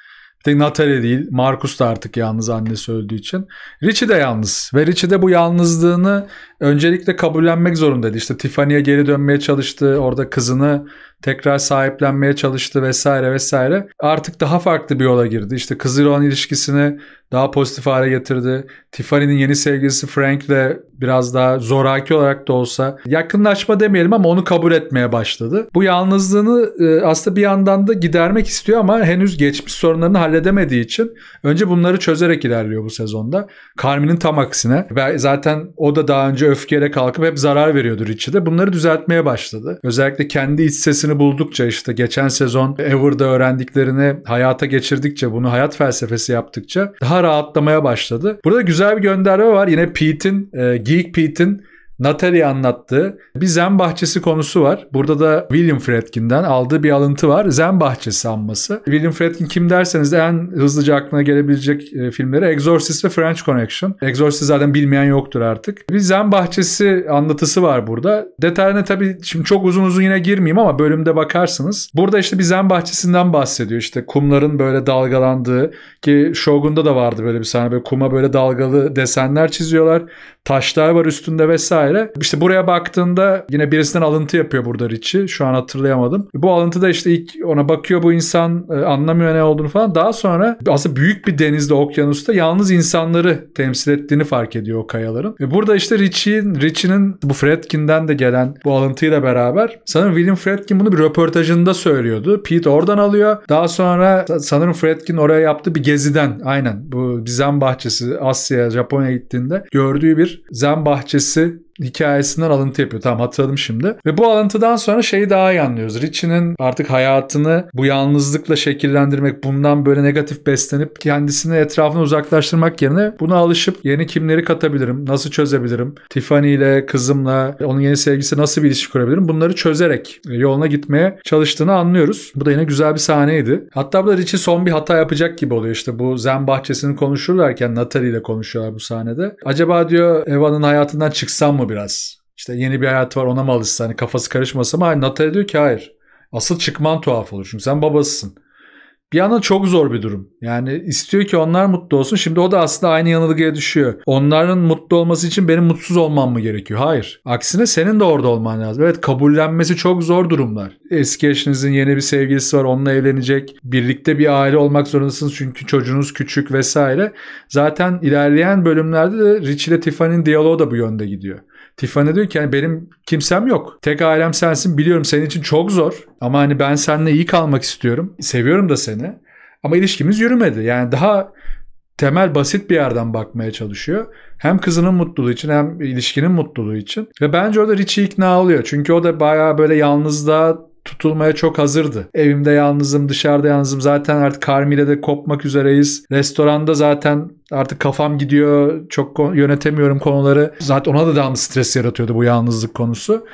Tek Natalie değil. Marcus da artık yalnız annesi öldüğü için. Richie de yalnız. Ve Richie de bu yalnızlığını öncelikle kabullenmek zorundaydı. İşte Tiffany'ye geri dönmeye çalıştı. Orada kızını tekrar sahiplenmeye çalıştı vesaire vesaire. Artık daha farklı bir yola girdi. İşte kızıyla olan ilişkisini daha pozitif hale getirdi. Tiffany'nin yeni sevgilisi Frank'le biraz daha zoraki olarak da olsa yakınlaşma demeyelim ama onu kabul etmeye başladı. Bu yalnızlığını e, aslında bir yandan da gidermek istiyor ama henüz geçmiş sorunlarını halledemediği için önce bunları çözerek ilerliyor bu sezonda. Carmen'in tam aksine ve zaten o da daha önce öfkeyle kalkıp hep zarar veriyordu Richie'de. Bunları düzeltmeye başladı. Özellikle kendi iç sesini buldukça işte geçen sezon Ever'da öğrendiklerini hayata geçirdikçe bunu hayat felsefesi yaptıkça daha rahatlamaya başladı. Burada güzel bir gönderme var. Yine Pete'in, e, Geek Pete'in Natalie anlattı bir zen bahçesi konusu var. Burada da William Fredkin'den aldığı bir alıntı var. Zen bahçesi anması. William Fredkin kim derseniz en hızlıca aklına gelebilecek e, filmleri Exorcist ve French Connection. Exorcist zaten bilmeyen yoktur artık. Bir zen bahçesi anlatısı var burada. Detayına tabii şimdi çok uzun uzun yine girmeyeyim ama bölümde bakarsınız. Burada işte bir zen bahçesinden bahsediyor. İşte kumların böyle dalgalandığı ki Shogun'da da vardı böyle bir sahne. Böyle kuma böyle dalgalı desenler çiziyorlar. Taşlar var üstünde vesaire vesaire. İşte buraya baktığında yine birisinden alıntı yapıyor burada Richie. Şu an hatırlayamadım. Bu alıntıda işte ilk ona bakıyor bu insan e, anlamıyor ne olduğunu falan. Daha sonra aslında büyük bir denizde okyanusta yalnız insanları temsil ettiğini fark ediyor o kayaların. Ve burada işte Richie'nin Richie'nin bu Fredkin'den de gelen bu alıntıyla beraber sanırım William Fredkin bunu bir röportajında söylüyordu. Pete oradan alıyor. Daha sonra sanırım Fredkin oraya yaptığı bir geziden aynen bu zen bahçesi Asya, Japonya gittiğinde gördüğü bir zen bahçesi hikayesinden alıntı yapıyor. Tamam hatırladım şimdi. Ve bu alıntıdan sonra şeyi daha iyi anlıyoruz. Richie'nin artık hayatını bu yalnızlıkla şekillendirmek, bundan böyle negatif beslenip kendisini etrafına uzaklaştırmak yerine buna alışıp yeni kimleri katabilirim, nasıl çözebilirim, Tiffany ile kızımla onun yeni sevgilisi nasıl bir ilişki kurabilirim bunları çözerek yoluna gitmeye çalıştığını anlıyoruz. Bu da yine güzel bir sahneydi. Hatta burada Richie son bir hata yapacak gibi oluyor İşte bu zen bahçesini konuşurlarken Natalie ile konuşuyorlar bu sahnede. Acaba diyor Eva'nın hayatından çıksam mı biraz. İşte yeni bir hayat var ona mı alışsa hani kafası karışmasa mı hayır Natalya diyor ki hayır. Asıl çıkman tuhaf olur çünkü sen babasısın. Bir yandan çok zor bir durum. Yani istiyor ki onlar mutlu olsun. Şimdi o da aslında aynı yanılgıya düşüyor. Onların mutlu olması için benim mutsuz olmam mı gerekiyor? Hayır. Aksine senin de orada olman lazım. Evet kabullenmesi çok zor durumlar. Eski eşinizin yeni bir sevgilisi var. Onunla evlenecek. Birlikte bir aile olmak zorundasınız. Çünkü çocuğunuz küçük vesaire. Zaten ilerleyen bölümlerde de Rich ile Tiffany'nin diyaloğu da bu yönde gidiyor. Tiffany diyor ki hani benim kimsem yok. Tek ailem sensin biliyorum senin için çok zor. Ama hani ben seninle iyi kalmak istiyorum. Seviyorum da seni. Ama ilişkimiz yürümedi. Yani daha temel basit bir yerden bakmaya çalışıyor. Hem kızının mutluluğu için hem ilişkinin mutluluğu için. Ve bence orada Richie ikna oluyor. Çünkü o da bayağı böyle yalnızlığa tutulmaya çok hazırdı. Evimde yalnızım, dışarıda yalnızım. Zaten artık Carmile de kopmak üzereyiz. Restoranda zaten artık kafam gidiyor. Çok yönetemiyorum konuları. Zaten ona da daha mı stres yaratıyordu bu yalnızlık konusu.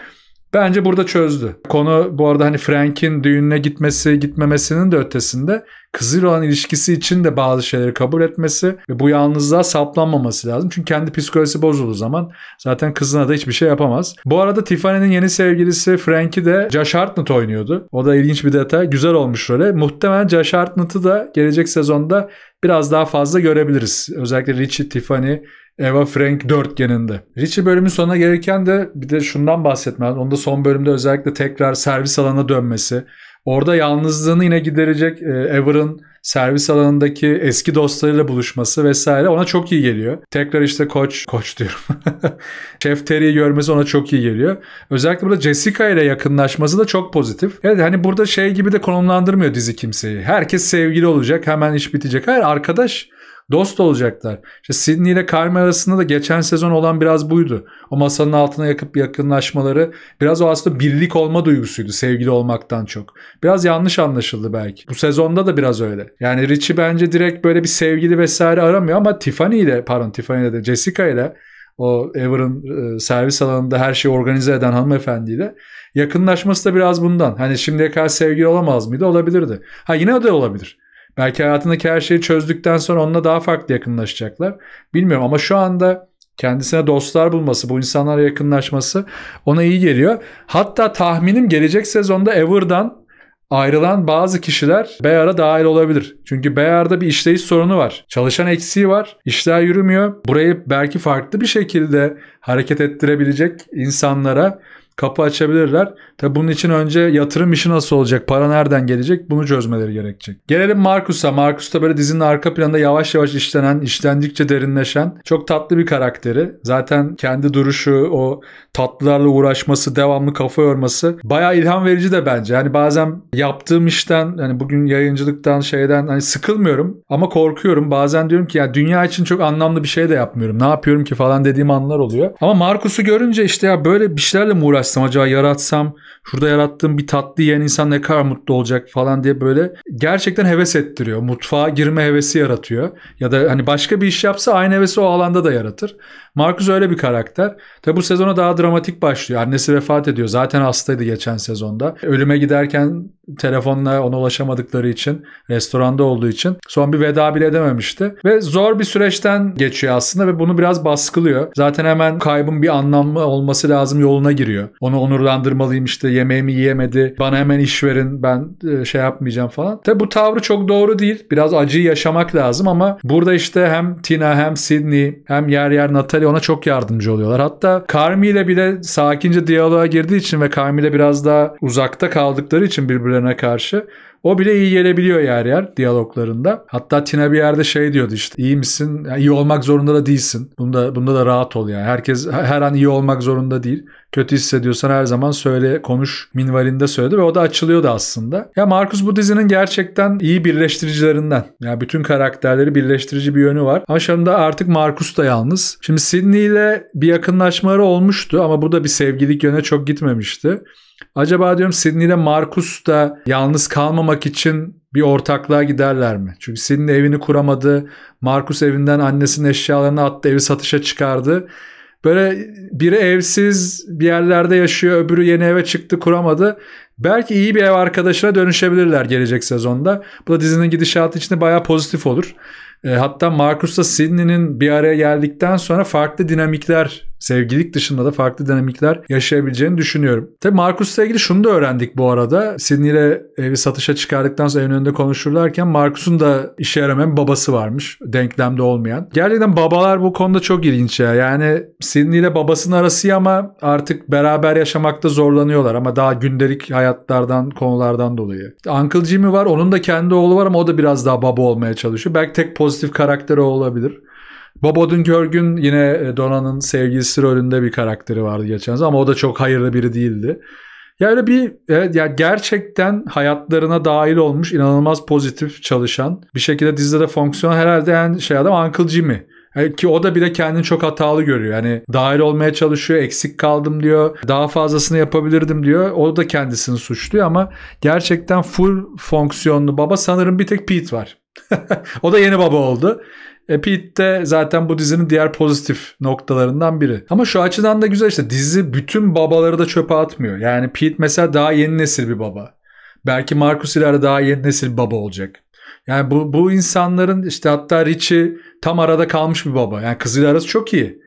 Bence burada çözdü. Konu bu arada hani Frank'in düğününe gitmesi gitmemesinin de ötesinde kızıyla olan ilişkisi için de bazı şeyleri kabul etmesi ve bu yalnızlığa saplanmaması lazım. Çünkü kendi psikolojisi bozulduğu zaman zaten kızına da hiçbir şey yapamaz. Bu arada Tiffany'nin yeni sevgilisi Frankie de Josh Hartnett oynuyordu. O da ilginç bir detay. Güzel olmuş öyle. Muhtemelen Josh Hartnett'ı da gelecek sezonda biraz daha fazla görebiliriz. Özellikle Richie, Tiffany Eva Frank dörtgeninde. Richie bölümün sonuna gelirken de bir de şundan bahsetmem. Onu da son bölümde özellikle tekrar servis alana dönmesi. Orada yalnızlığını yine giderecek e, Ever'ın servis alanındaki eski dostlarıyla buluşması vesaire ona çok iyi geliyor. Tekrar işte koç, koç diyorum. Şef Terry'i görmesi ona çok iyi geliyor. Özellikle burada Jessica ile yakınlaşması da çok pozitif. Evet hani burada şey gibi de konumlandırmıyor dizi kimseyi. Herkes sevgili olacak hemen iş bitecek. Hayır arkadaş dost olacaklar. İşte Sydney ile Carmi arasında da geçen sezon olan biraz buydu. O masanın altına yakıp yakınlaşmaları biraz o aslında birlik olma duygusuydu sevgili olmaktan çok. Biraz yanlış anlaşıldı belki. Bu sezonda da biraz öyle. Yani Richie bence direkt böyle bir sevgili vesaire aramıyor ama Tiffany ile pardon Tiffany ile de Jessica ile o Ever'ın e, servis alanında her şeyi organize eden hanımefendiyle yakınlaşması da biraz bundan. Hani şimdiye kadar sevgili olamaz mıydı? Olabilirdi. Ha yine de olabilir. Belki hayatındaki her şeyi çözdükten sonra onunla daha farklı yakınlaşacaklar. Bilmiyorum ama şu anda kendisine dostlar bulması, bu insanlara yakınlaşması ona iyi geliyor. Hatta tahminim gelecek sezonda Ever'dan ayrılan bazı kişiler Bayar'a dahil olabilir. Çünkü Bayar'da bir işleyiş sorunu var. Çalışan eksiği var. İşler yürümüyor. Burayı belki farklı bir şekilde hareket ettirebilecek insanlara kapı açabilirler. Tabi bunun için önce yatırım işi nasıl olacak? Para nereden gelecek? Bunu çözmeleri gerekecek. Gelelim Marcus'a. Marcus da böyle dizinin arka planda yavaş yavaş işlenen, işlendikçe derinleşen çok tatlı bir karakteri. Zaten kendi duruşu, o tatlılarla uğraşması, devamlı kafa yorması bayağı ilham verici de bence. Yani bazen yaptığım işten yani bugün yayıncılıktan şeyden hani sıkılmıyorum ama korkuyorum. Bazen diyorum ki ya dünya için çok anlamlı bir şey de yapmıyorum. Ne yapıyorum ki falan dediğim anlar oluyor. Ama Marcus'u görünce işte ya böyle bir şeylerle mi uğraş uğraşsam acaba yaratsam şurada yarattığım bir tatlı yiyen insan ne kadar mutlu olacak falan diye böyle gerçekten heves ettiriyor. Mutfağa girme hevesi yaratıyor. Ya da hani başka bir iş yapsa aynı hevesi o alanda da yaratır. Marcus öyle bir karakter. Tabi bu sezona daha dramatik başlıyor. Annesi vefat ediyor. Zaten hastaydı geçen sezonda. Ölüme giderken telefonla ona ulaşamadıkları için, restoranda olduğu için son bir veda bile edememişti. Ve zor bir süreçten geçiyor aslında ve bunu biraz baskılıyor. Zaten hemen kaybın bir anlamı olması lazım yoluna giriyor. Onu onurlandırmalıyım işte yemeğimi yiyemedi, bana hemen iş verin ben e, şey yapmayacağım falan. Tabi bu tavrı çok doğru değil. Biraz acıyı yaşamak lazım ama burada işte hem Tina hem Sydney hem yer yer Natalie vesaire ona çok yardımcı oluyorlar. Hatta Carmi ile bile sakince diyaloğa girdiği için ve Carmi ile biraz daha uzakta kaldıkları için birbirlerine karşı o bile iyi gelebiliyor yer yer diyaloglarında. Hatta Tina bir yerde şey diyordu işte iyi misin? Yani iyi olmak zorunda da değilsin. Bunda, bunda da rahat ol yani. Herkes her an iyi olmak zorunda değil kötü hissediyorsan her zaman söyle konuş minvalinde söyledi ve o da açılıyordu aslında. Ya Markus bu dizinin gerçekten iyi birleştiricilerinden. Ya bütün karakterleri birleştirici bir yönü var. Ama şimdi artık Markus da yalnız. Şimdi Sydney ile bir yakınlaşmaları olmuştu ama bu da bir sevgilik yöne çok gitmemişti. Acaba diyorum Sydney ile Markus da yalnız kalmamak için bir ortaklığa giderler mi? Çünkü Sydney evini kuramadı. Markus evinden annesinin eşyalarını attı, evi satışa çıkardı. Böyle biri evsiz bir yerlerde yaşıyor, öbürü yeni eve çıktı, kuramadı. Belki iyi bir ev arkadaşına dönüşebilirler gelecek sezonda. Bu da dizinin gidişatı için de bayağı pozitif olur. E, hatta Marcus'la Sidney'nin bir araya geldikten sonra farklı dinamikler sevgililik dışında da farklı dinamikler yaşayabileceğini düşünüyorum. Tabii Marcus'la ilgili şunu da öğrendik bu arada. Sydney ile evi satışa çıkardıktan sonra evin önünde konuşurlarken Marcus'un da işe yaramayan babası varmış. Denklemde olmayan. Gerçekten babalar bu konuda çok ilginç ya. Yani Sydney ile babasının arası ama artık beraber yaşamakta zorlanıyorlar ama daha gündelik hayatlardan konulardan dolayı. Uncle Jimmy var. Onun da kendi oğlu var ama o da biraz daha baba olmaya çalışıyor. Belki tek pozitif karakteri o olabilir. Bob Odenkirk'ün yine e, Dona'nın sevgilisi rolünde bir karakteri vardı geçen ama o da çok hayırlı biri değildi. Yani bir evet ya gerçekten hayatlarına dahil olmuş inanılmaz pozitif çalışan bir şekilde dizide de fonksiyon herhalde en yani şey adam Uncle Jimmy. Yani e, ki o da bile kendini çok hatalı görüyor. Yani dahil olmaya çalışıyor, eksik kaldım diyor, daha fazlasını yapabilirdim diyor. O da kendisini suçluyor ama gerçekten full fonksiyonlu baba sanırım bir tek Pete var. o da yeni baba oldu. E de zaten bu dizinin diğer pozitif noktalarından biri. Ama şu açıdan da güzel işte dizi bütün babaları da çöpe atmıyor. Yani Pete mesela daha yeni nesil bir baba. Belki Marcus ileride daha yeni nesil bir baba olacak. Yani bu, bu insanların işte hatta Richie tam arada kalmış bir baba. Yani kızıyla arası çok iyi.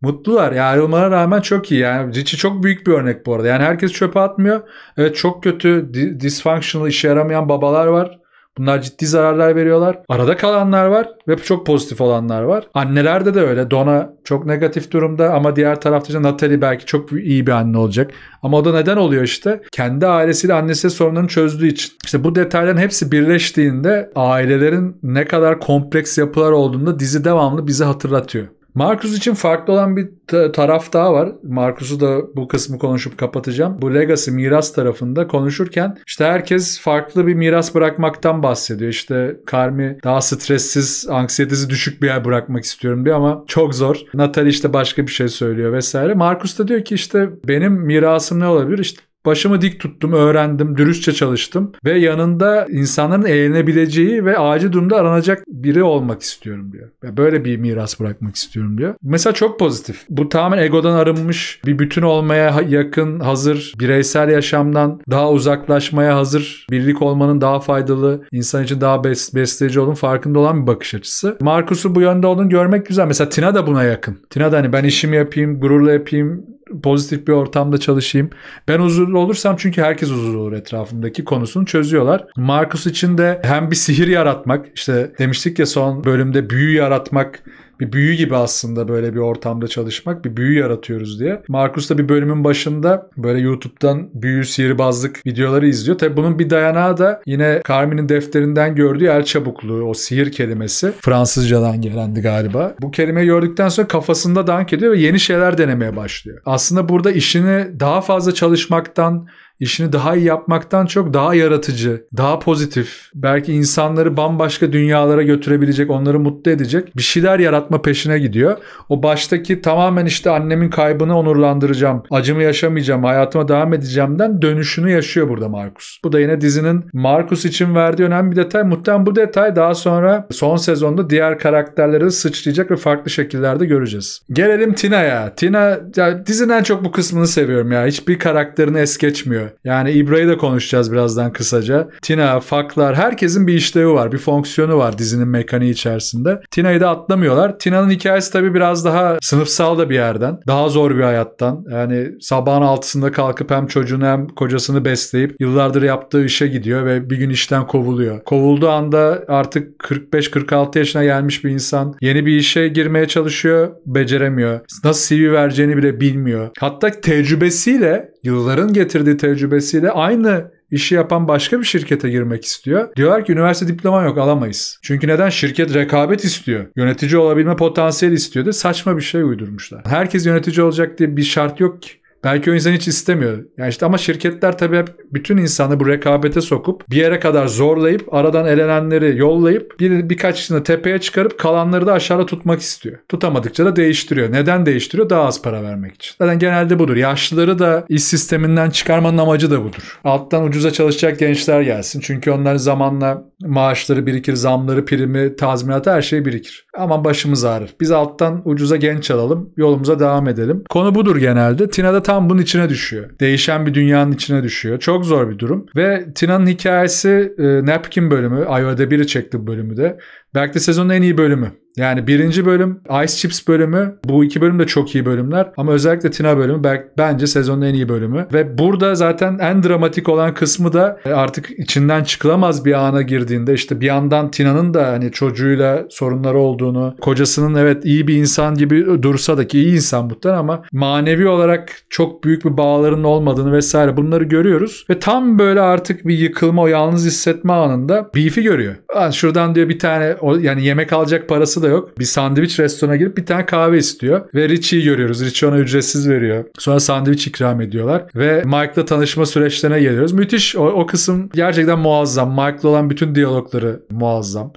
Mutlular. Yani ayrılmalara rağmen çok iyi. Yani Richie çok büyük bir örnek bu arada. Yani herkes çöpe atmıyor. Evet çok kötü, dysfunctional, işe yaramayan babalar var. Bunlar ciddi zararlar veriyorlar. Arada kalanlar var ve çok pozitif olanlar var. Annelerde de öyle. Donna çok negatif durumda ama diğer tarafta işte Natalie belki çok iyi bir anne olacak. Ama o da neden oluyor işte? Kendi ailesiyle annesi sorunlarını çözdüğü için. İşte bu detayların hepsi birleştiğinde ailelerin ne kadar kompleks yapılar olduğunda dizi devamlı bize hatırlatıyor. Marcus için farklı olan bir taraf daha var. Marcus'u da bu kısmı konuşup kapatacağım. Bu legacy miras tarafında konuşurken işte herkes farklı bir miras bırakmaktan bahsediyor. İşte Karmi daha stressiz, anksiyetesi düşük bir yer bırakmak istiyorum diyor ama çok zor. Natalie işte başka bir şey söylüyor vesaire. Marcus da diyor ki işte benim mirasım ne olabilir? İşte Başımı dik tuttum, öğrendim, dürüstçe çalıştım ve yanında insanların eğlenebileceği ve acil durumda aranacak biri olmak istiyorum diyor. Ya böyle bir miras bırakmak istiyorum diyor. Mesela çok pozitif. Bu tamamen egodan arınmış, bir bütün olmaya yakın, hazır, bireysel yaşamdan daha uzaklaşmaya hazır, birlik olmanın daha faydalı, insan için daha bes besleyici olun farkında olan bir bakış açısı. Marcus'u bu yönde olduğunu görmek güzel. Mesela Tina da buna yakın. Tina da hani ben işimi yapayım, gururla yapayım, pozitif bir ortamda çalışayım. Ben huzurlu olursam çünkü herkes huzurlu olur etrafındaki konusunu çözüyorlar. Marcus için de hem bir sihir yaratmak işte demiştik ya son bölümde büyü yaratmak bir büyü gibi aslında böyle bir ortamda çalışmak. Bir büyü yaratıyoruz diye. Markus da bir bölümün başında böyle YouTube'dan büyü, sihirbazlık videoları izliyor. Tabi bunun bir dayanağı da yine Carmen'in defterinden gördüğü el çabukluğu, o sihir kelimesi. Fransızcadan gelendi galiba. Bu kelimeyi gördükten sonra kafasında dank ediyor ve yeni şeyler denemeye başlıyor. Aslında burada işini daha fazla çalışmaktan, işini daha iyi yapmaktan çok daha yaratıcı, daha pozitif, belki insanları bambaşka dünyalara götürebilecek, onları mutlu edecek bir şeyler yaratma peşine gidiyor. O baştaki tamamen işte annemin kaybını onurlandıracağım, acımı yaşamayacağım, hayatıma devam edeceğimden dönüşünü yaşıyor burada Markus. Bu da yine dizinin Markus için verdiği önemli bir detay. Muhtemelen bu detay daha sonra son sezonda diğer karakterlere sıçrayacak ve farklı şekillerde göreceğiz. Gelelim Tina'ya. Tina, ya dizinin en çok bu kısmını seviyorum ya. Hiçbir karakterini es geçmiyor yapıyor. Yani İbra'yı da konuşacağız birazdan kısaca. Tina, Faklar herkesin bir işlevi var. Bir fonksiyonu var dizinin mekaniği içerisinde. Tina'yı da atlamıyorlar. Tina'nın hikayesi tabii biraz daha sınıfsal da bir yerden. Daha zor bir hayattan. Yani sabahın altısında kalkıp hem çocuğunu hem kocasını besleyip yıllardır yaptığı işe gidiyor ve bir gün işten kovuluyor. Kovulduğu anda artık 45-46 yaşına gelmiş bir insan yeni bir işe girmeye çalışıyor, beceremiyor. Nasıl CV vereceğini bile bilmiyor. Hatta tecrübesiyle yılların getirdiği tecrübesiyle aynı işi yapan başka bir şirkete girmek istiyor. Diyorlar ki üniversite diploman yok alamayız. Çünkü neden? Şirket rekabet istiyor. Yönetici olabilme potansiyeli da Saçma bir şey uydurmuşlar. Herkes yönetici olacak diye bir şart yok ki. Belki o insan hiç istemiyor. Yani işte ama şirketler tabii hep bütün insanı bu rekabete sokup bir yere kadar zorlayıp aradan elenenleri yollayıp bir birkaçını tepeye çıkarıp kalanları da aşağıda tutmak istiyor. Tutamadıkça da değiştiriyor. Neden değiştiriyor? Daha az para vermek için. Zaten genelde budur. Yaşlıları da iş sisteminden çıkarmanın amacı da budur. Alttan ucuza çalışacak gençler gelsin. Çünkü onların zamanla maaşları birikir, zamları, primi, tazminatı her şey birikir. Ama başımız ağrır. Biz alttan ucuza genç alalım, yolumuza devam edelim. Konu budur genelde. Tina da tam bunun içine düşüyor. Değişen bir dünyanın içine düşüyor. Çok zor bir durum. Ve Tina'nın hikayesi e, Napkin bölümü, iO'da biri çekti bu bölümü de. Belki de sezonun en iyi bölümü. Yani birinci bölüm Ice Chips bölümü. Bu iki bölüm de çok iyi bölümler. Ama özellikle Tina bölümü belki, bence sezonun en iyi bölümü. Ve burada zaten en dramatik olan kısmı da e, artık içinden çıkılamaz bir ana girdiğinde işte bir yandan Tina'nın da hani çocuğuyla sorunları olduğunu, kocasının evet iyi bir insan gibi dursa da ki iyi insan muhtemelen ama manevi olarak çok büyük bir bağlarının olmadığını vesaire bunları görüyoruz. Ve tam böyle artık bir yıkılma, o yalnız hissetme anında Beef'i görüyor. şuradan diyor bir tane o yani yemek alacak parası da yok. Bir sandviç restorana girip bir tane kahve istiyor. Ve Richie'yi görüyoruz. Richie ona ücretsiz veriyor. Sonra sandviç ikram ediyorlar. Ve Mike'la tanışma süreçlerine geliyoruz. Müthiş. O, o kısım gerçekten muazzam. Mike'la olan bütün diyalogları muazzam.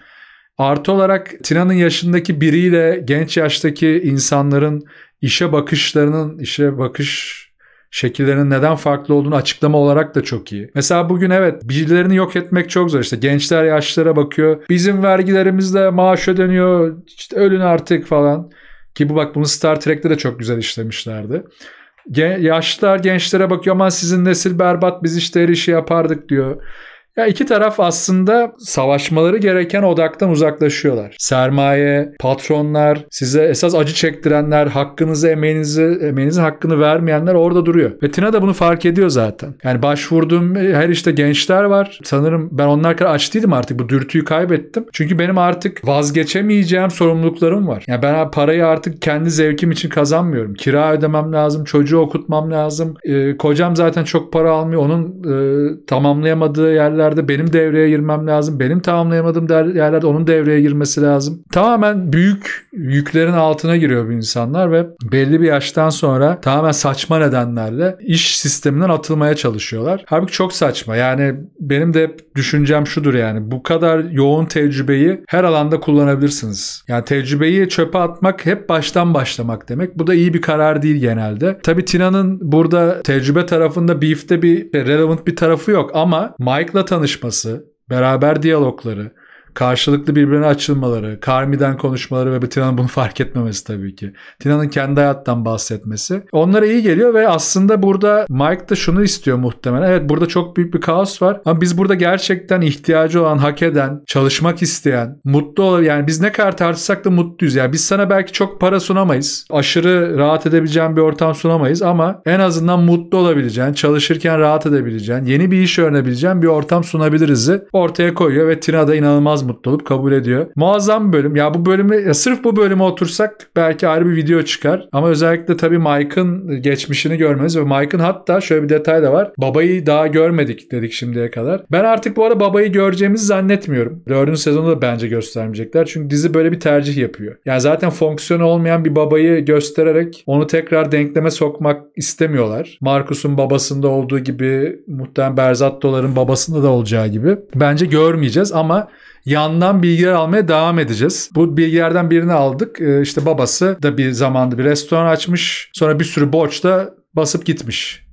Artı olarak Tina'nın yaşındaki biriyle genç yaştaki insanların işe bakışlarının, işe bakış şekillerinin neden farklı olduğunu açıklama olarak da çok iyi. Mesela bugün evet birilerini yok etmek çok zor. İşte gençler yaşlara bakıyor. Bizim vergilerimizle maaş ödeniyor. İşte ölün artık falan. Ki bu bak bunu Star Trek'te de çok güzel işlemişlerdi. Gen- yaşlılar gençlere bakıyor ama sizin nesil berbat biz işte her işi yapardık diyor. Ya iki taraf aslında savaşmaları gereken odaktan uzaklaşıyorlar. Sermaye, patronlar, size esas acı çektirenler, hakkınızı, emeğinizi, emeğinizin hakkını vermeyenler orada duruyor. Ve Tina da bunu fark ediyor zaten. Yani başvurduğum e, her işte gençler var. Sanırım ben onlar kadar aç değilim artık. Bu dürtüyü kaybettim. Çünkü benim artık vazgeçemeyeceğim sorumluluklarım var. Yani ben parayı artık kendi zevkim için kazanmıyorum. Kira ödemem lazım, çocuğu okutmam lazım. E, kocam zaten çok para almıyor. Onun e, tamamlayamadığı yerler yerlerde benim devreye girmem lazım. Benim tamamlayamadığım yerlerde onun devreye girmesi lazım. Tamamen büyük yüklerin altına giriyor bu insanlar ve belli bir yaştan sonra tamamen saçma nedenlerle iş sisteminden atılmaya çalışıyorlar. Halbuki çok saçma. Yani benim de hep düşüncem şudur yani bu kadar yoğun tecrübeyi her alanda kullanabilirsiniz. Yani tecrübeyi çöpe atmak hep baştan başlamak demek. Bu da iyi bir karar değil genelde. Tabi Tina'nın burada tecrübe tarafında Beef'te bir relevant bir tarafı yok ama Mike'la tanışması, beraber diyalogları, karşılıklı birbirine açılmaları, karmiden konuşmaları ve Tina'nın bunu fark etmemesi tabii ki. Tina'nın kendi hayattan bahsetmesi. Onlara iyi geliyor ve aslında burada Mike da şunu istiyor muhtemelen. Evet burada çok büyük bir kaos var ama biz burada gerçekten ihtiyacı olan, hak eden, çalışmak isteyen, mutlu olan yani biz ne kadar tartışsak da mutluyuz. Yani biz sana belki çok para sunamayız. Aşırı rahat edebileceğin bir ortam sunamayız ama en azından mutlu olabileceğin, çalışırken rahat edebileceğin, yeni bir iş öğrenebileceğin bir ortam sunabiliriz ortaya koyuyor ve Tina da inanılmaz mutlu olup kabul ediyor. Muazzam bölüm. Ya bu bölümü ya sırf bu bölüme otursak belki ayrı bir video çıkar. Ama özellikle tabii Mike'ın geçmişini görmeniz ve Mike'ın hatta şöyle bir detay da var. Babayı daha görmedik dedik şimdiye kadar. Ben artık bu arada babayı göreceğimizi zannetmiyorum. Dördüncü sezonda da bence göstermeyecekler. Çünkü dizi böyle bir tercih yapıyor. Yani zaten fonksiyonu olmayan bir babayı göstererek onu tekrar denkleme sokmak istemiyorlar. Marcus'un babasında olduğu gibi muhtemelen Berzattoların babasında da olacağı gibi. Bence görmeyeceğiz ama yandan bilgiler almaya devam edeceğiz. Bu bilgilerden birini aldık. Ee, işte babası da bir zamanda bir restoran açmış. Sonra bir sürü borçla basıp gitmiş.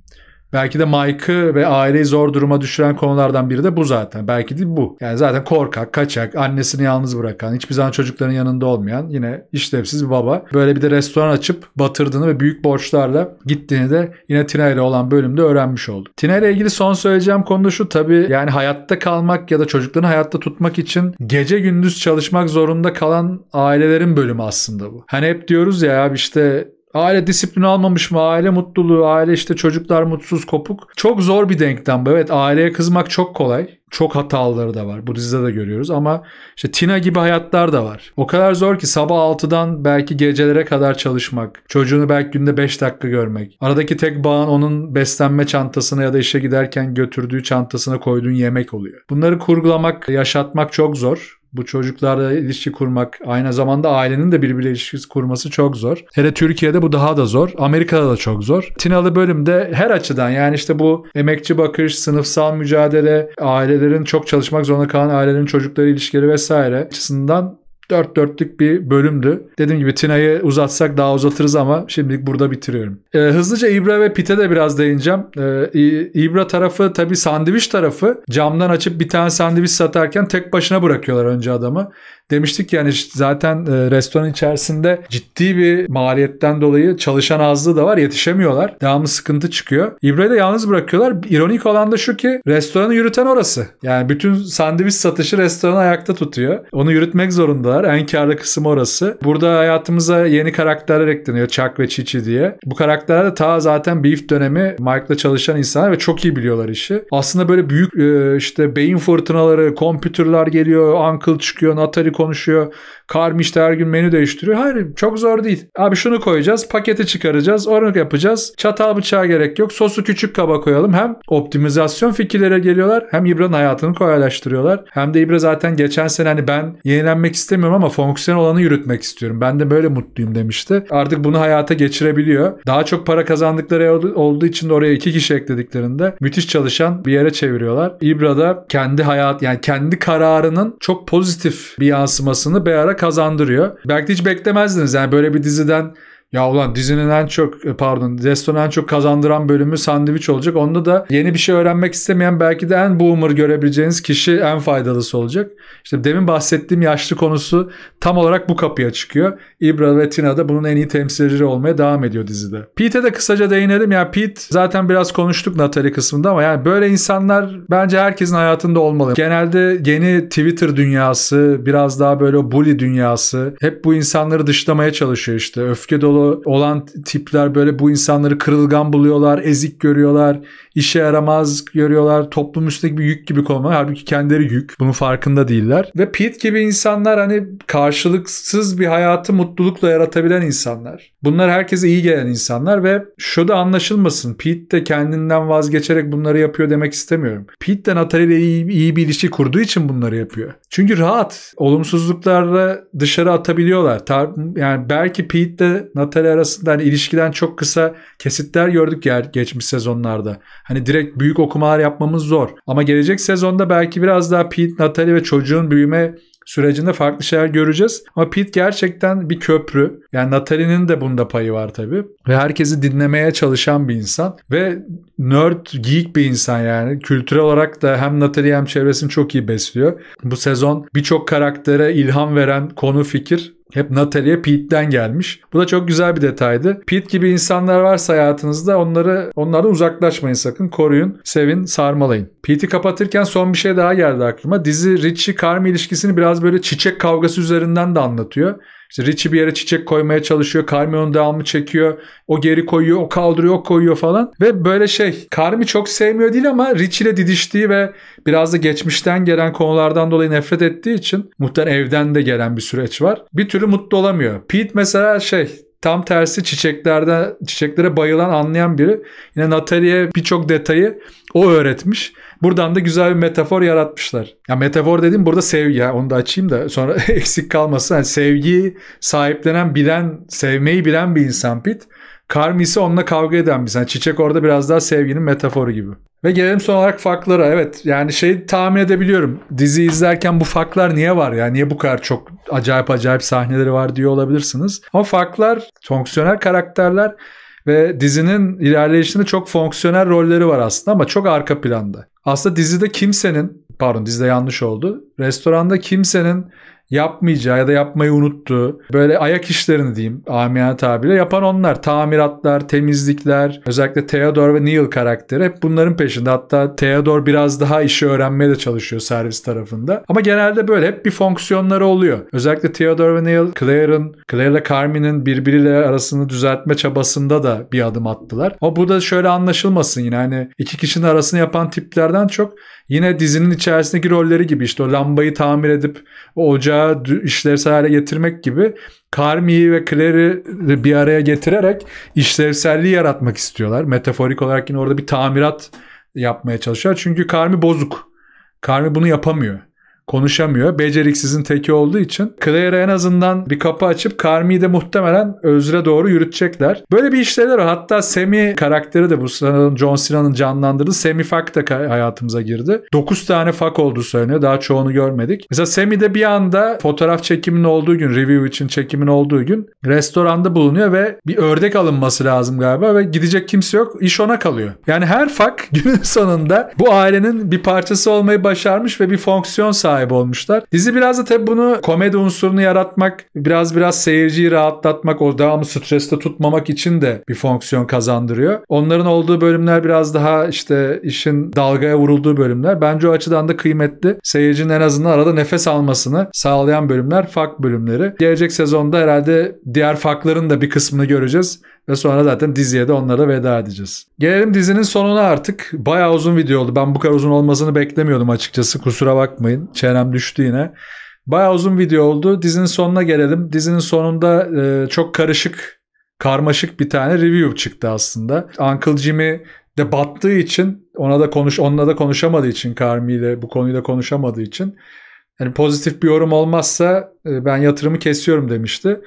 Belki de Mike'ı ve aileyi zor duruma düşüren konulardan biri de bu zaten. Belki de bu. Yani zaten korkak, kaçak, annesini yalnız bırakan, hiçbir zaman çocukların yanında olmayan, yine işlevsiz bir baba. Böyle bir de restoran açıp batırdığını ve büyük borçlarla gittiğini de yine Tina ile olan bölümde öğrenmiş olduk. Tina ile ilgili son söyleyeceğim konu da şu tabii yani hayatta kalmak ya da çocuklarını hayatta tutmak için gece gündüz çalışmak zorunda kalan ailelerin bölümü aslında bu. Hani hep diyoruz ya abi işte Aile disiplini almamış mı? Aile mutluluğu, aile işte çocuklar mutsuz, kopuk. Çok zor bir denklem bu. Evet aileye kızmak çok kolay. Çok hataları da var. Bu dizide de görüyoruz ama işte Tina gibi hayatlar da var. O kadar zor ki sabah 6'dan belki gecelere kadar çalışmak. Çocuğunu belki günde 5 dakika görmek. Aradaki tek bağın onun beslenme çantasına ya da işe giderken götürdüğü çantasına koyduğun yemek oluyor. Bunları kurgulamak, yaşatmak çok zor bu çocuklarla ilişki kurmak aynı zamanda ailenin de birbiriyle ilişkisi kurması çok zor. Hele Türkiye'de bu daha da zor. Amerika'da da çok zor. Tinalı bölümde her açıdan yani işte bu emekçi bakış, sınıfsal mücadele, ailelerin çok çalışmak zorunda kalan ailelerin çocukları ilişkileri vesaire açısından dört dörtlük bir bölümdü. Dediğim gibi Tina'yı uzatsak daha uzatırız ama şimdilik burada bitiriyorum. E, hızlıca İbra ve Pit'e de biraz değineceğim. E, İbra tarafı tabii sandviç tarafı camdan açıp bir tane sandviç satarken tek başına bırakıyorlar önce adamı. Demiştik yani zaten e, restoran içerisinde ciddi bir maliyetten dolayı çalışan azlığı da var. Yetişemiyorlar. Devamlı sıkıntı çıkıyor. İbrahim'i de yalnız bırakıyorlar. İronik olan da şu ki restoranı yürüten orası. Yani bütün sandviç satışı restoranı ayakta tutuyor. Onu yürütmek zorundalar. En karlı kısım orası. Burada hayatımıza yeni karakterler ekleniyor. Chuck ve Chichi diye. Bu karakterler de ta zaten Beef dönemi Mike'la çalışan insanlar ve çok iyi biliyorlar işi. Aslında böyle büyük e, işte beyin fırtınaları, kompütürler geliyor, Uncle çıkıyor, Natalie konuşuyor. Karmi işte her gün menü değiştiriyor. Hayır çok zor değil. Abi şunu koyacağız. Paketi çıkaracağız. Onu yapacağız. Çatal bıçağa gerek yok. Sosu küçük kaba koyalım. Hem optimizasyon fikirlere geliyorlar. Hem İbra'nın hayatını kolaylaştırıyorlar. Hem de İbra zaten geçen sene hani ben yenilenmek istemiyorum ama fonksiyon olanı yürütmek istiyorum. Ben de böyle mutluyum demişti. Artık bunu hayata geçirebiliyor. Daha çok para kazandıkları olduğu için de oraya iki kişi eklediklerinde müthiş çalışan bir yere çeviriyorlar. İbra da kendi hayat yani kendi kararının çok pozitif bir yan yansımasını ara kazandırıyor. Belki hiç beklemezdiniz yani böyle bir diziden ya ulan dizinin en çok e, pardon Deston'u en çok kazandıran bölümü sandviç olacak. Onda da yeni bir şey öğrenmek istemeyen belki de en boomer görebileceğiniz kişi en faydalısı olacak. İşte demin bahsettiğim yaşlı konusu tam olarak bu kapıya çıkıyor. İbra ve Tina da bunun en iyi temsilcileri olmaya devam ediyor dizide. Pete'e de kısaca değinelim. Ya yani Pete zaten biraz konuştuk Natalie kısmında ama yani böyle insanlar bence herkesin hayatında olmalı. Genelde yeni Twitter dünyası, biraz daha böyle bully dünyası hep bu insanları dışlamaya çalışıyor işte. Öfke dolu olan tipler böyle bu insanları kırılgan buluyorlar, ezik görüyorlar, işe yaramaz görüyorlar, toplum üstündeki bir yük gibi konumlar. Halbuki kendileri yük. Bunun farkında değiller. Ve Pete gibi insanlar hani karşılıksız bir hayatı mutlulukla yaratabilen insanlar. Bunlar herkese iyi gelen insanlar ve şu da anlaşılmasın. Pete de kendinden vazgeçerek bunları yapıyor demek istemiyorum. Pete de Natalie ile iyi, iyi bir ilişki kurduğu için bunları yapıyor. Çünkü rahat. Olumsuzluklarla dışarı atabiliyorlar. Yani belki Pete de Antalya arasında hani ilişkiden çok kısa kesitler gördük yer geçmiş sezonlarda. Hani direkt büyük okumalar yapmamız zor. Ama gelecek sezonda belki biraz daha Pete, Natalie ve çocuğun büyüme sürecinde farklı şeyler göreceğiz. Ama Pete gerçekten bir köprü. Yani Natalie'nin de bunda payı var tabii. Ve herkesi dinlemeye çalışan bir insan. Ve nerd, geek bir insan yani. Kültürel olarak da hem Natalie hem çevresini çok iyi besliyor. Bu sezon birçok karaktere ilham veren konu fikir hep Natalie Pete'den gelmiş. Bu da çok güzel bir detaydı. Pete gibi insanlar varsa hayatınızda onları onlardan uzaklaşmayın sakın. Koruyun, sevin, sarmalayın. Pete'i kapatırken son bir şey daha geldi aklıma. Dizi Richie Carmi ilişkisini biraz böyle çiçek kavgası üzerinden de anlatıyor. İşte Richie bir yere çiçek koymaya çalışıyor. Carmi onu devamlı çekiyor. O geri koyuyor, o kaldırıyor, o koyuyor falan. Ve böyle şey Carmi çok sevmiyor değil ama Richie ile didiştiği ve biraz da geçmişten gelen konulardan dolayı nefret ettiği için muhtemelen evden de gelen bir süreç var. Bir türlü mutlu olamıyor. Pete mesela şey Tam tersi çiçeklerden çiçeklere bayılan anlayan biri. Yine Natalie'ye birçok detayı o öğretmiş. Buradan da güzel bir metafor yaratmışlar. Ya metafor dedim burada sevgi ya onu da açayım da sonra eksik kalmasın. Yani sevgiyi sahiplenen, bilen, sevmeyi bilen bir insan Pit. Karmi ise onunla kavga eden bir sen. çiçek orada biraz daha sevginin metaforu gibi. Ve gelelim son olarak farklara. Evet yani şey tahmin edebiliyorum. Dizi izlerken bu farklar niye var? Yani niye bu kadar çok acayip acayip sahneleri var diye olabilirsiniz. Ama farklar, fonksiyonel karakterler ve dizinin ilerleyişinde çok fonksiyonel rolleri var aslında ama çok arka planda. Aslında dizide kimsenin, pardon dizide yanlış oldu. Restoranda kimsenin yapmayacağı ya da yapmayı unuttuğu böyle ayak işlerini diyeyim amiyane tabiriyle yapan onlar. Tamiratlar, temizlikler özellikle Theodore ve Neil karakteri hep bunların peşinde. Hatta Theodore biraz daha işi öğrenmeye de çalışıyor servis tarafında. Ama genelde böyle hep bir fonksiyonları oluyor. Özellikle Theodore ve Neil Claire'ın, Claire ile Carmen'in birbiriyle arasını düzeltme çabasında da bir adım attılar. Ama bu da şöyle anlaşılmasın yine hani iki kişinin arasını yapan tiplerden çok Yine dizinin içerisindeki rolleri gibi işte o lambayı tamir edip o ocağı işlevsel hale getirmek gibi Carmi'yi ve Claire'i bir araya getirerek işlevselliği yaratmak istiyorlar. Metaforik olarak yine orada bir tamirat yapmaya çalışıyorlar. Çünkü Carmi bozuk. Carmi bunu yapamıyor konuşamıyor. Beceriksizin teki olduğu için Claire'a en azından bir kapı açıp Carmi'yi de muhtemelen özre doğru yürütecekler. Böyle bir işler var. Hatta Semi karakteri de bu sanırım John Cena'nın canlandırdığı Semi Fak da hayatımıza girdi. 9 tane Fak olduğu söyleniyor. Daha çoğunu görmedik. Mesela Semi de bir anda fotoğraf çekiminin olduğu gün, review için çekimin olduğu gün restoranda bulunuyor ve bir ördek alınması lazım galiba ve gidecek kimse yok. İş ona kalıyor. Yani her Fak günün sonunda bu ailenin bir parçası olmayı başarmış ve bir fonksiyon sahibi sahip olmuşlar. Dizi biraz da tabii bunu komedi unsurunu yaratmak, biraz biraz seyirciyi rahatlatmak, o devamı streste tutmamak için de bir fonksiyon kazandırıyor. Onların olduğu bölümler biraz daha işte işin dalgaya vurulduğu bölümler. Bence o açıdan da kıymetli. Seyircinin en azından arada nefes almasını sağlayan bölümler, fak bölümleri. Gelecek sezonda herhalde diğer fakların da bir kısmını göreceğiz. Ve sonra zaten diziye de onlara veda edeceğiz. Gelelim dizinin sonuna artık. Bayağı uzun video oldu. Ben bu kadar uzun olmasını beklemiyordum açıkçası. Kusura bakmayın. Çenem düştü yine. Bayağı uzun video oldu. Dizinin sonuna gelelim. Dizinin sonunda e, çok karışık, karmaşık bir tane review çıktı aslında. Uncle Jimmy de battığı için ona da konuş onunla da konuşamadığı için Carmi ile bu konuyu da konuşamadığı için yani pozitif bir yorum olmazsa e, ben yatırımı kesiyorum demişti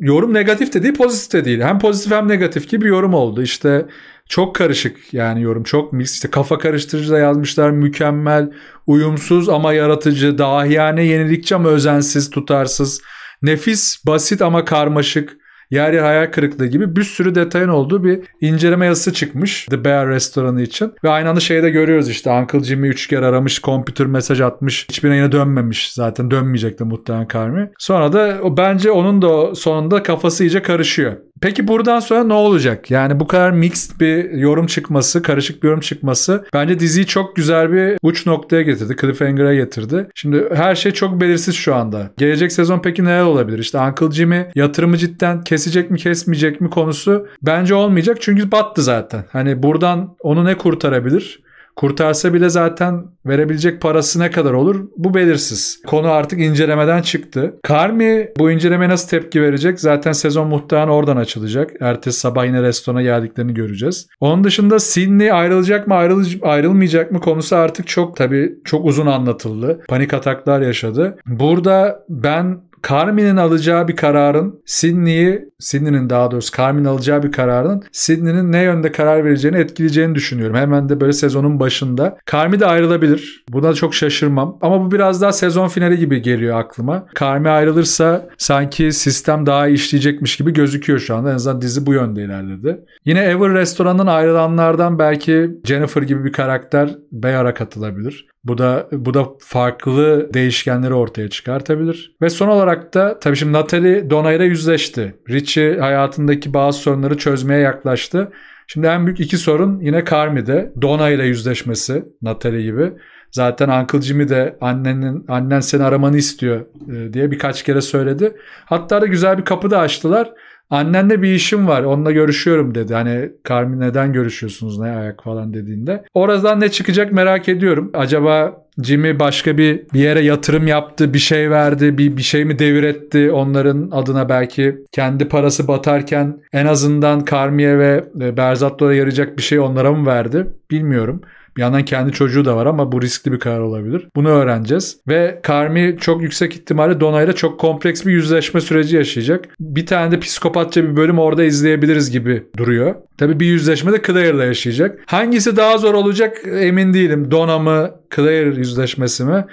yorum negatif de değil pozitif de değil. Hem pozitif hem negatif gibi bir yorum oldu. İşte çok karışık yani yorum çok mix. işte kafa karıştırıcı da yazmışlar mükemmel, uyumsuz ama yaratıcı, dahiyane, yenilikçi ama özensiz, tutarsız. Nefis, basit ama karmaşık. Yer hayal kırıklığı gibi bir sürü detayın olduğu bir inceleme yazısı çıkmış The Bear restoranı için. Ve aynı anda de görüyoruz işte Uncle Jimmy 3 kere aramış, computer mesaj atmış. Hiçbirine yine dönmemiş zaten. dönmeyecekti de muhtemelen Carmi. Sonra da bence onun da sonunda kafası iyice karışıyor. Peki buradan sonra ne olacak? Yani bu kadar mixed bir yorum çıkması, karışık bir yorum çıkması bence diziyi çok güzel bir uç noktaya getirdi. Cliffhanger'a getirdi. Şimdi her şey çok belirsiz şu anda. Gelecek sezon peki neler olabilir? İşte Uncle Jimmy yatırımı cidden kesecek mi kesmeyecek mi konusu bence olmayacak. Çünkü battı zaten. Hani buradan onu ne kurtarabilir? Kurtarsa bile zaten verebilecek parası ne kadar olur bu belirsiz. Konu artık incelemeden çıktı. Karmi bu inceleme nasıl tepki verecek? Zaten sezon muhtemelen oradan açılacak. Ertesi sabah yine restorana geldiklerini göreceğiz. Onun dışında Sydney ayrılacak mı ayrıl ayrılmayacak mı konusu artık çok tabii çok uzun anlatıldı. Panik ataklar yaşadı. Burada ben Carmen'in alacağı bir kararın Sydney'i, Sydney'nin daha doğrusu Carmen alacağı bir kararın Sydney'nin ne yönde karar vereceğini etkileyeceğini düşünüyorum. Hemen de böyle sezonun başında. Carmi de ayrılabilir. Buna çok şaşırmam. Ama bu biraz daha sezon finali gibi geliyor aklıma. Carmi ayrılırsa sanki sistem daha iyi işleyecekmiş gibi gözüküyor şu anda. En azından dizi bu yönde ilerledi. Yine Ever restoranın ayrılanlardan belki Jennifer gibi bir karakter Bayara katılabilir. Bu da bu da farklı değişkenleri ortaya çıkartabilir. Ve son olarak da tabii şimdi Natalie Donaire yüzleşti. Richie hayatındaki bazı sorunları çözmeye yaklaştı. Şimdi en büyük iki sorun yine Carmi'de. Donna ile yüzleşmesi Natalie gibi. Zaten Uncle Jimmy de annenin annen seni aramanı istiyor e, diye birkaç kere söyledi. Hatta da güzel bir kapı da açtılar. Annenle bir işim var onunla görüşüyorum dedi. Hani Carmen neden görüşüyorsunuz ne ayak falan dediğinde. Oradan ne çıkacak merak ediyorum. Acaba Jimmy başka bir bir yere yatırım yaptı, bir şey verdi, bir bir şey mi deviretti onların adına belki kendi parası batarken en azından Karmiye ve e, Berzatlo'ya yarayacak bir şey onlara mı verdi bilmiyorum. Bir yandan kendi çocuğu da var ama bu riskli bir karar olabilir. Bunu öğreneceğiz. Ve Carmi çok yüksek ihtimalle Dona'yla çok kompleks bir yüzleşme süreci yaşayacak. Bir tane de psikopatça bir bölüm orada izleyebiliriz gibi duruyor. Tabi bir yüzleşme de ile yaşayacak. Hangisi daha zor olacak emin değilim. Dona mı Claire yüzleşmesi mi?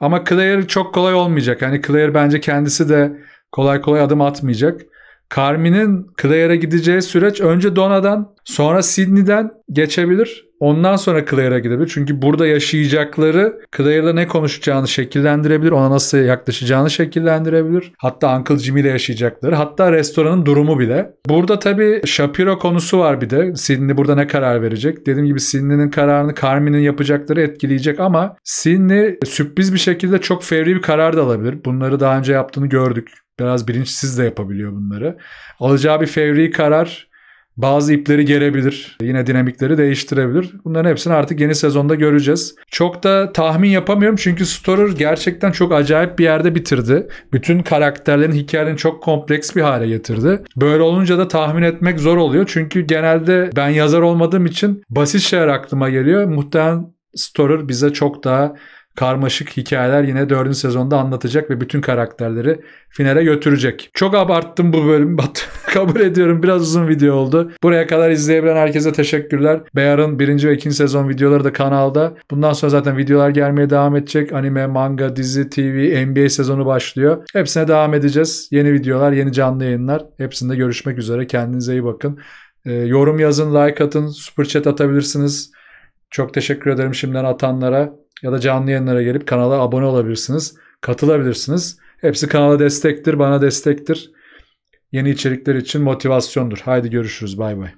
Ama Claire çok kolay olmayacak. Hani Claire bence kendisi de kolay kolay adım atmayacak. Carmi'nin Claire'e gideceği süreç önce Dona'dan sonra Sydney'den geçebilir. Ondan sonra Claire'a gidebilir. Çünkü burada yaşayacakları Claire'la ne konuşacağını şekillendirebilir. Ona nasıl yaklaşacağını şekillendirebilir. Hatta Uncle Jimmy ile yaşayacakları. Hatta restoranın durumu bile. Burada tabii Shapiro konusu var bir de. Sidney burada ne karar verecek? Dediğim gibi Sidney'nin kararını Carmen'in yapacakları etkileyecek ama Sidney sürpriz bir şekilde çok fevri bir karar da alabilir. Bunları daha önce yaptığını gördük. Biraz bilinçsiz de yapabiliyor bunları. Alacağı bir fevri karar bazı ipleri gerebilir. Yine dinamikleri değiştirebilir. Bunların hepsini artık yeni sezonda göreceğiz. Çok da tahmin yapamıyorum çünkü Storer gerçekten çok acayip bir yerde bitirdi. Bütün karakterlerin hikayenin çok kompleks bir hale getirdi. Böyle olunca da tahmin etmek zor oluyor. Çünkü genelde ben yazar olmadığım için basit şeyler aklıma geliyor. Muhtemelen Storer bize çok daha karmaşık hikayeler yine 4. sezonda anlatacak ve bütün karakterleri finale götürecek. Çok abarttım bu bölümü Kabul ediyorum biraz uzun video oldu. Buraya kadar izleyebilen herkese teşekkürler. Beyar'ın 1. ve 2. sezon videoları da kanalda. Bundan sonra zaten videolar gelmeye devam edecek. Anime, manga, dizi, TV, NBA sezonu başlıyor. Hepsine devam edeceğiz. Yeni videolar, yeni canlı yayınlar. Hepsinde görüşmek üzere. Kendinize iyi bakın. E, yorum yazın, like atın, super chat atabilirsiniz. Çok teşekkür ederim şimdiden atanlara ya da canlı yayınlara gelip kanala abone olabilirsiniz. Katılabilirsiniz. Hepsi kanala destektir, bana destektir. Yeni içerikler için motivasyondur. Haydi görüşürüz. Bay bay.